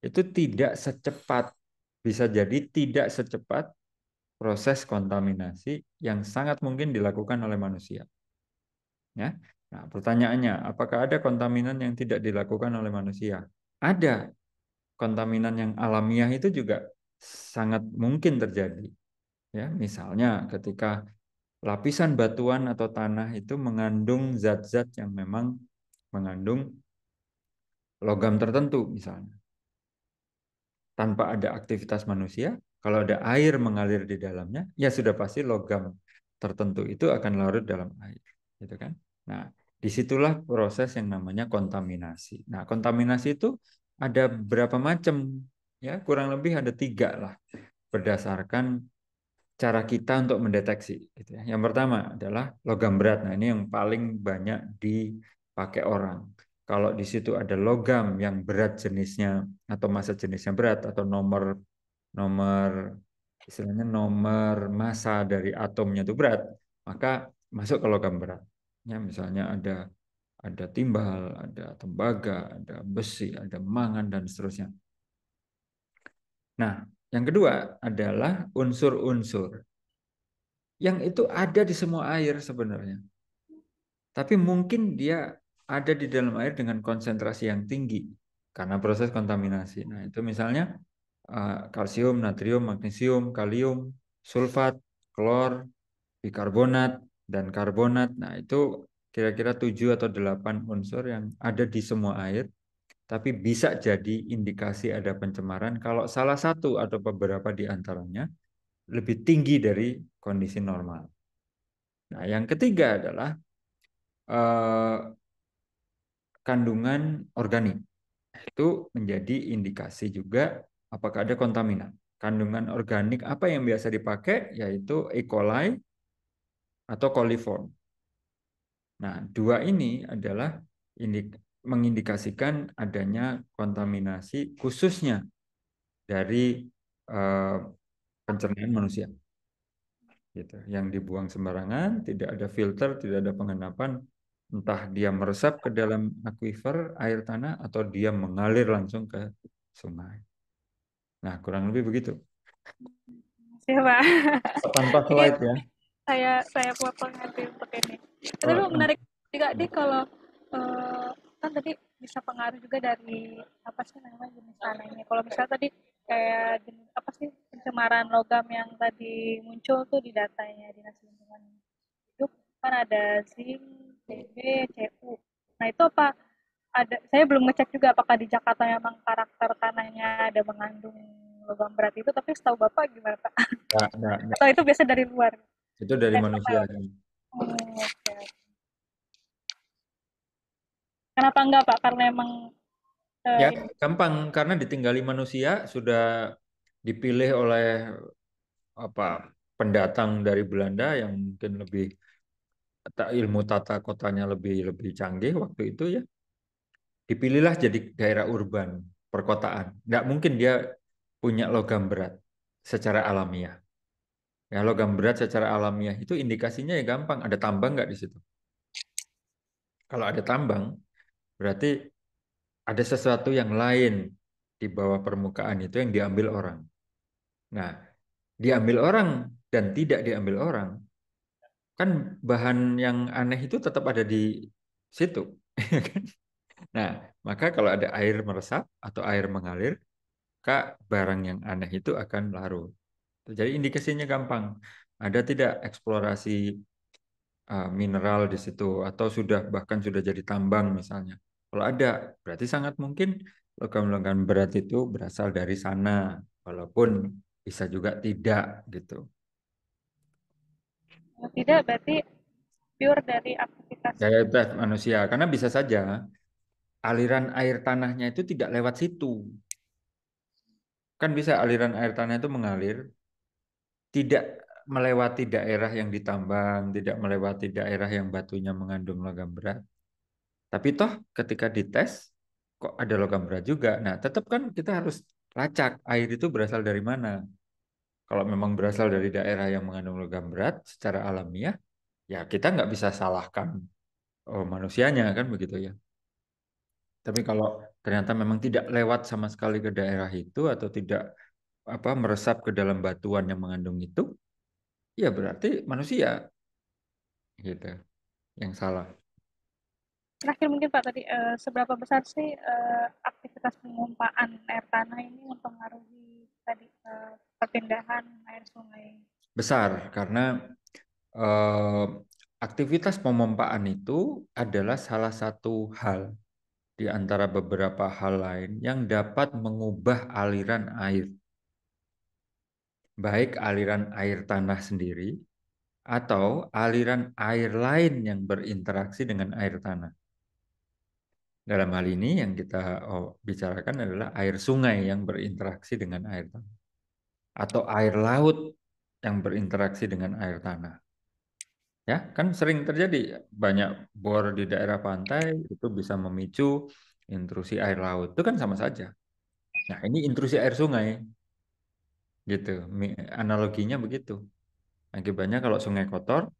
itu tidak secepat bisa jadi tidak secepat proses kontaminasi yang sangat mungkin dilakukan oleh manusia. Ya. Nah, pertanyaannya, apakah ada kontaminan yang tidak dilakukan oleh manusia? Ada. Kontaminan yang alamiah itu juga sangat mungkin terjadi. Ya, misalnya ketika lapisan batuan atau tanah itu mengandung zat-zat yang memang mengandung logam tertentu misalnya tanpa ada aktivitas manusia, kalau ada air mengalir di dalamnya, ya sudah pasti logam tertentu itu akan larut dalam air, gitu kan? Nah, disitulah proses yang namanya kontaminasi. Nah, kontaminasi itu ada berapa macam, ya kurang lebih ada tiga lah, berdasarkan cara kita untuk mendeteksi. Gitu ya. Yang pertama adalah logam berat. Nah, ini yang paling banyak dipakai orang kalau di situ ada logam yang berat jenisnya atau masa jenisnya berat atau nomor nomor istilahnya nomor masa dari atomnya itu berat, maka masuk ke logam berat. Ya, misalnya ada ada timbal, ada tembaga, ada besi, ada mangan dan seterusnya. Nah, yang kedua adalah unsur-unsur yang itu ada di semua air sebenarnya. Tapi mungkin dia ada di dalam air dengan konsentrasi yang tinggi karena proses kontaminasi. Nah, itu misalnya eh, kalsium, natrium, magnesium, kalium, sulfat, klor, bikarbonat, dan karbonat. Nah, itu kira-kira 7 atau 8 unsur yang ada di semua air, tapi bisa jadi indikasi ada pencemaran kalau salah satu atau beberapa di antaranya lebih tinggi dari kondisi normal. Nah, yang ketiga adalah eh, kandungan organik. Itu menjadi indikasi juga apakah ada kontaminan. Kandungan organik apa yang biasa dipakai yaitu E. coli atau coliform. Nah, dua ini adalah indik mengindikasikan adanya kontaminasi khususnya dari eh, pencernaan manusia. Gitu, yang dibuang sembarangan, tidak ada filter, tidak ada pengendapan entah dia meresap ke dalam aquifer air tanah atau dia mengalir langsung ke sungai. Nah, kurang lebih begitu. Ya, Pak. Tanpa slide ya. Saya saya potong nanti untuk ini. Tapi oh. menarik oh. juga di kalau eh, kan tadi bisa pengaruh juga dari apa sih namanya jenis tanah ini. Kalau misalnya tadi kayak jenis, apa sih pencemaran logam yang tadi muncul tuh di datanya Dinas Lingkungan Hidup kan ada zinc, CB, CU. Nah itu apa? Ada, saya belum ngecek juga apakah di Jakarta memang karakter tanahnya ada mengandung logam berat itu, tapi setahu bapak gimana pak? Nah, nah, nah. Atau itu biasa dari luar? Itu dari Dan manusia. Apa? Oh, okay. Kenapa enggak pak? Karena memang. eh, ya gampang karena ditinggali manusia sudah dipilih oleh apa pendatang dari Belanda yang mungkin lebih ilmu tata kotanya lebih lebih canggih waktu itu ya dipilihlah jadi daerah urban perkotaan nggak mungkin dia punya logam berat secara alamiah ya logam berat secara alamiah itu indikasinya ya gampang ada tambang nggak di situ kalau ada tambang berarti ada sesuatu yang lain di bawah permukaan itu yang diambil orang nah diambil orang dan tidak diambil orang kan bahan yang aneh itu tetap ada di situ. Ya kan? nah, maka kalau ada air meresap atau air mengalir, maka barang yang aneh itu akan larut. Jadi indikasinya gampang. Ada tidak eksplorasi e, mineral di situ atau sudah bahkan sudah jadi tambang misalnya. Kalau ada, berarti sangat mungkin logam-logam berat itu berasal dari sana, walaupun bisa juga tidak gitu tidak berarti pure dari aktivitas. Gaya aktivitas manusia, karena bisa saja aliran air tanahnya itu tidak lewat situ. Kan bisa aliran air tanah itu mengalir tidak melewati daerah yang ditambang, tidak melewati daerah yang batunya mengandung logam berat. Tapi toh ketika dites kok ada logam berat juga. Nah, tetap kan kita harus lacak air itu berasal dari mana kalau memang berasal dari daerah yang mengandung logam berat secara alamiah, ya kita nggak bisa salahkan oh, manusianya kan begitu ya. Tapi kalau ternyata memang tidak lewat sama sekali ke daerah itu atau tidak apa meresap ke dalam batuan yang mengandung itu, ya berarti manusia gitu yang salah. Terakhir mungkin Pak tadi eh, seberapa besar sih eh, aktivitas pengumpaan air tanah ini mempengaruhi tadi uh, perpindahan air sungai? Besar karena uh, aktivitas pemompaan itu adalah salah satu hal di antara beberapa hal lain yang dapat mengubah aliran air. Baik aliran air tanah sendiri atau aliran air lain yang berinteraksi dengan air tanah. Dalam hal ini yang kita oh, bicarakan adalah air sungai yang berinteraksi dengan air tanah atau air laut yang berinteraksi dengan air tanah. Ya, kan sering terjadi banyak bor di daerah pantai itu bisa memicu intrusi air laut. Itu kan sama saja. Nah, ini intrusi air sungai. Gitu. Analoginya begitu. Akibatnya kalau sungai kotor,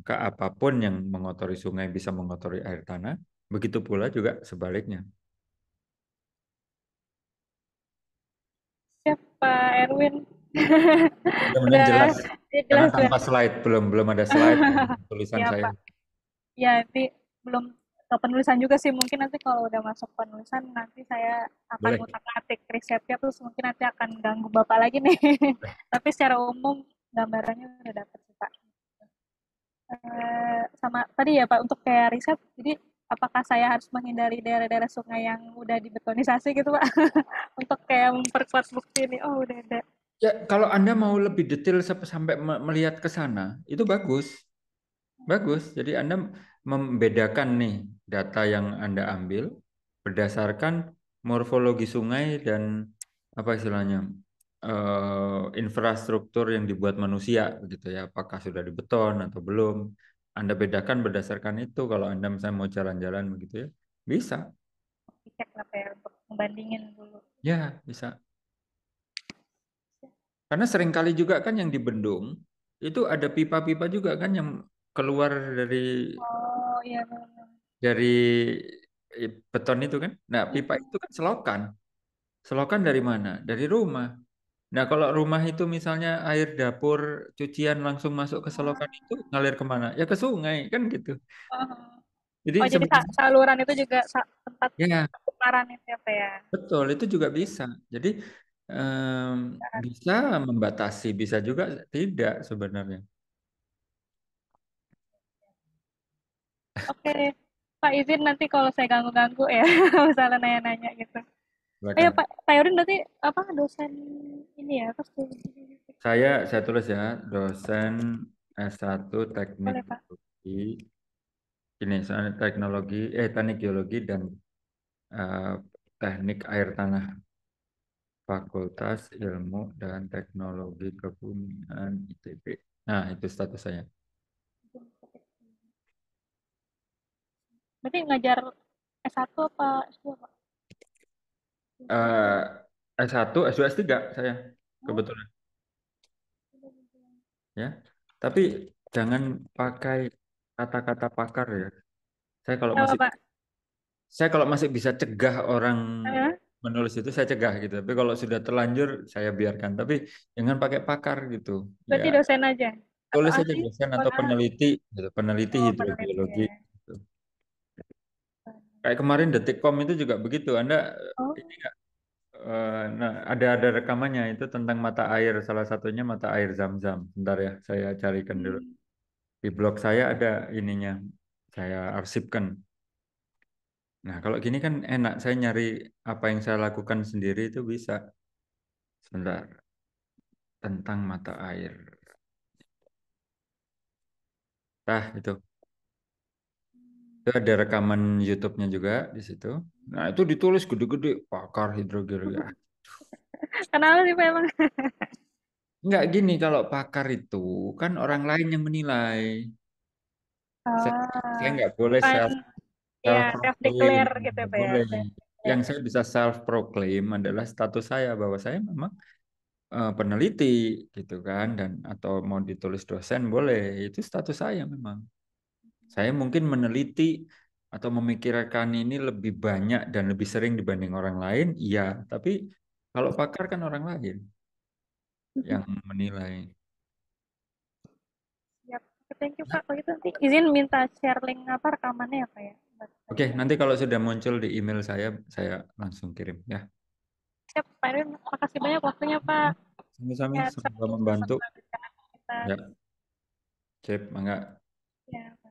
maka apapun yang mengotori sungai bisa mengotori air tanah. Begitu pula juga sebaliknya. Siap Pak Erwin. Sudah mudahan jelas. Ya, jelas Karena tanpa ya. slide belum belum ada slide ya, tulisan ya, saya. Pak. Ya nanti belum ke penulisan juga sih mungkin nanti kalau udah masuk penulisan nanti saya akan utak atik resepnya terus mungkin nanti akan ganggu bapak lagi nih. Tapi secara umum gambarannya udah dapat sih pak. E, sama tadi ya pak untuk kayak riset jadi apakah saya harus menghindari daerah-daerah sungai yang udah dibetonisasi gitu pak untuk kayak memperkuat bukti ini oh udah ada ya kalau anda mau lebih detail sampai melihat ke sana itu bagus bagus jadi anda membedakan nih data yang anda ambil berdasarkan morfologi sungai dan apa istilahnya eh, infrastruktur yang dibuat manusia gitu ya apakah sudah dibeton atau belum anda bedakan berdasarkan itu kalau Anda misalnya mau jalan-jalan begitu ya, bisa. Bisa apa ya, membandingin dulu. Ya, bisa. Karena seringkali juga kan yang di Bendung, itu ada pipa-pipa juga kan yang keluar dari oh, iya, dari eh, beton itu kan. Nah, pipa itu kan selokan. Selokan dari mana? Dari rumah. Nah, kalau rumah itu misalnya air dapur cucian langsung masuk ke selokan itu ngalir kemana? Ya ke sungai kan gitu. Oh. Jadi, oh, jadi saluran itu juga tempat ya. penukaran itu apa ya, ya? Betul, itu juga bisa. Jadi um, ya. bisa membatasi, bisa juga tidak sebenarnya. Oke, okay. Pak izin nanti kalau saya ganggu-ganggu ya, misalnya nanya-nanya gitu. Silakan. Ayo Pak, Pak Yorin berarti apa dosen ini ya? Saya saya tulis ya, dosen S1 Teknik Geologi. Ini soalnya teknologi eh teknik geologi dan uh, teknik air tanah. Fakultas Ilmu dan Teknologi Kebumian ITB. Nah, itu status saya. Berarti ngajar S1 apa S2, Pak? S1, S2, S3 saya kebetulan. Ya. Tapi jangan pakai kata-kata pakar ya. Saya kalau masih Pak. Saya kalau masih bisa cegah orang menulis itu saya cegah gitu. Tapi kalau sudah terlanjur saya biarkan. Tapi jangan pakai pakar gitu. Berarti ya. dosen aja. Tulis saja dosen atau peneliti gitu, peneliti oh, hidrobiologi. Peneliti. Ya. Kayak kemarin Detikcom itu juga begitu. Anda oh. ini gak, uh, eh, nah ada ada rekamannya itu tentang mata air salah satunya mata air Zam-Zam. Bentar ya, saya carikan dulu. Hmm. Di blog saya ada ininya. Saya arsipkan. Nah, kalau gini kan enak saya nyari apa yang saya lakukan sendiri itu bisa. Sebentar. Tentang mata air. Nah, itu. Itu ada rekaman YouTube-nya juga di situ. Nah, itu ditulis gede-gede pakar hidrogeologi. Kenapa sih memang? Enggak gini, kalau pakar itu kan orang lain yang menilai. Oh, saya, nggak boleh self, ya, self declare gitu Pak ya. boleh. Yang saya bisa self proclaim adalah status saya bahwa saya memang uh, peneliti gitu kan dan atau mau ditulis dosen boleh, itu status saya memang. Saya mungkin meneliti atau memikirkan ini lebih banyak dan lebih sering dibanding orang lain, iya. Tapi kalau pakar kan orang lain yang menilai. Ya, Thank you Pak. Kalau gitu nanti izin minta share link apa rekamannya ya Pak ya. Oke, okay, nanti kalau sudah muncul di email saya, saya langsung kirim ya. Siap, Pak terima kasih banyak waktunya Pak. Sama-sama, ya, semoga membantu. Ya. Cep, mangga. Ya.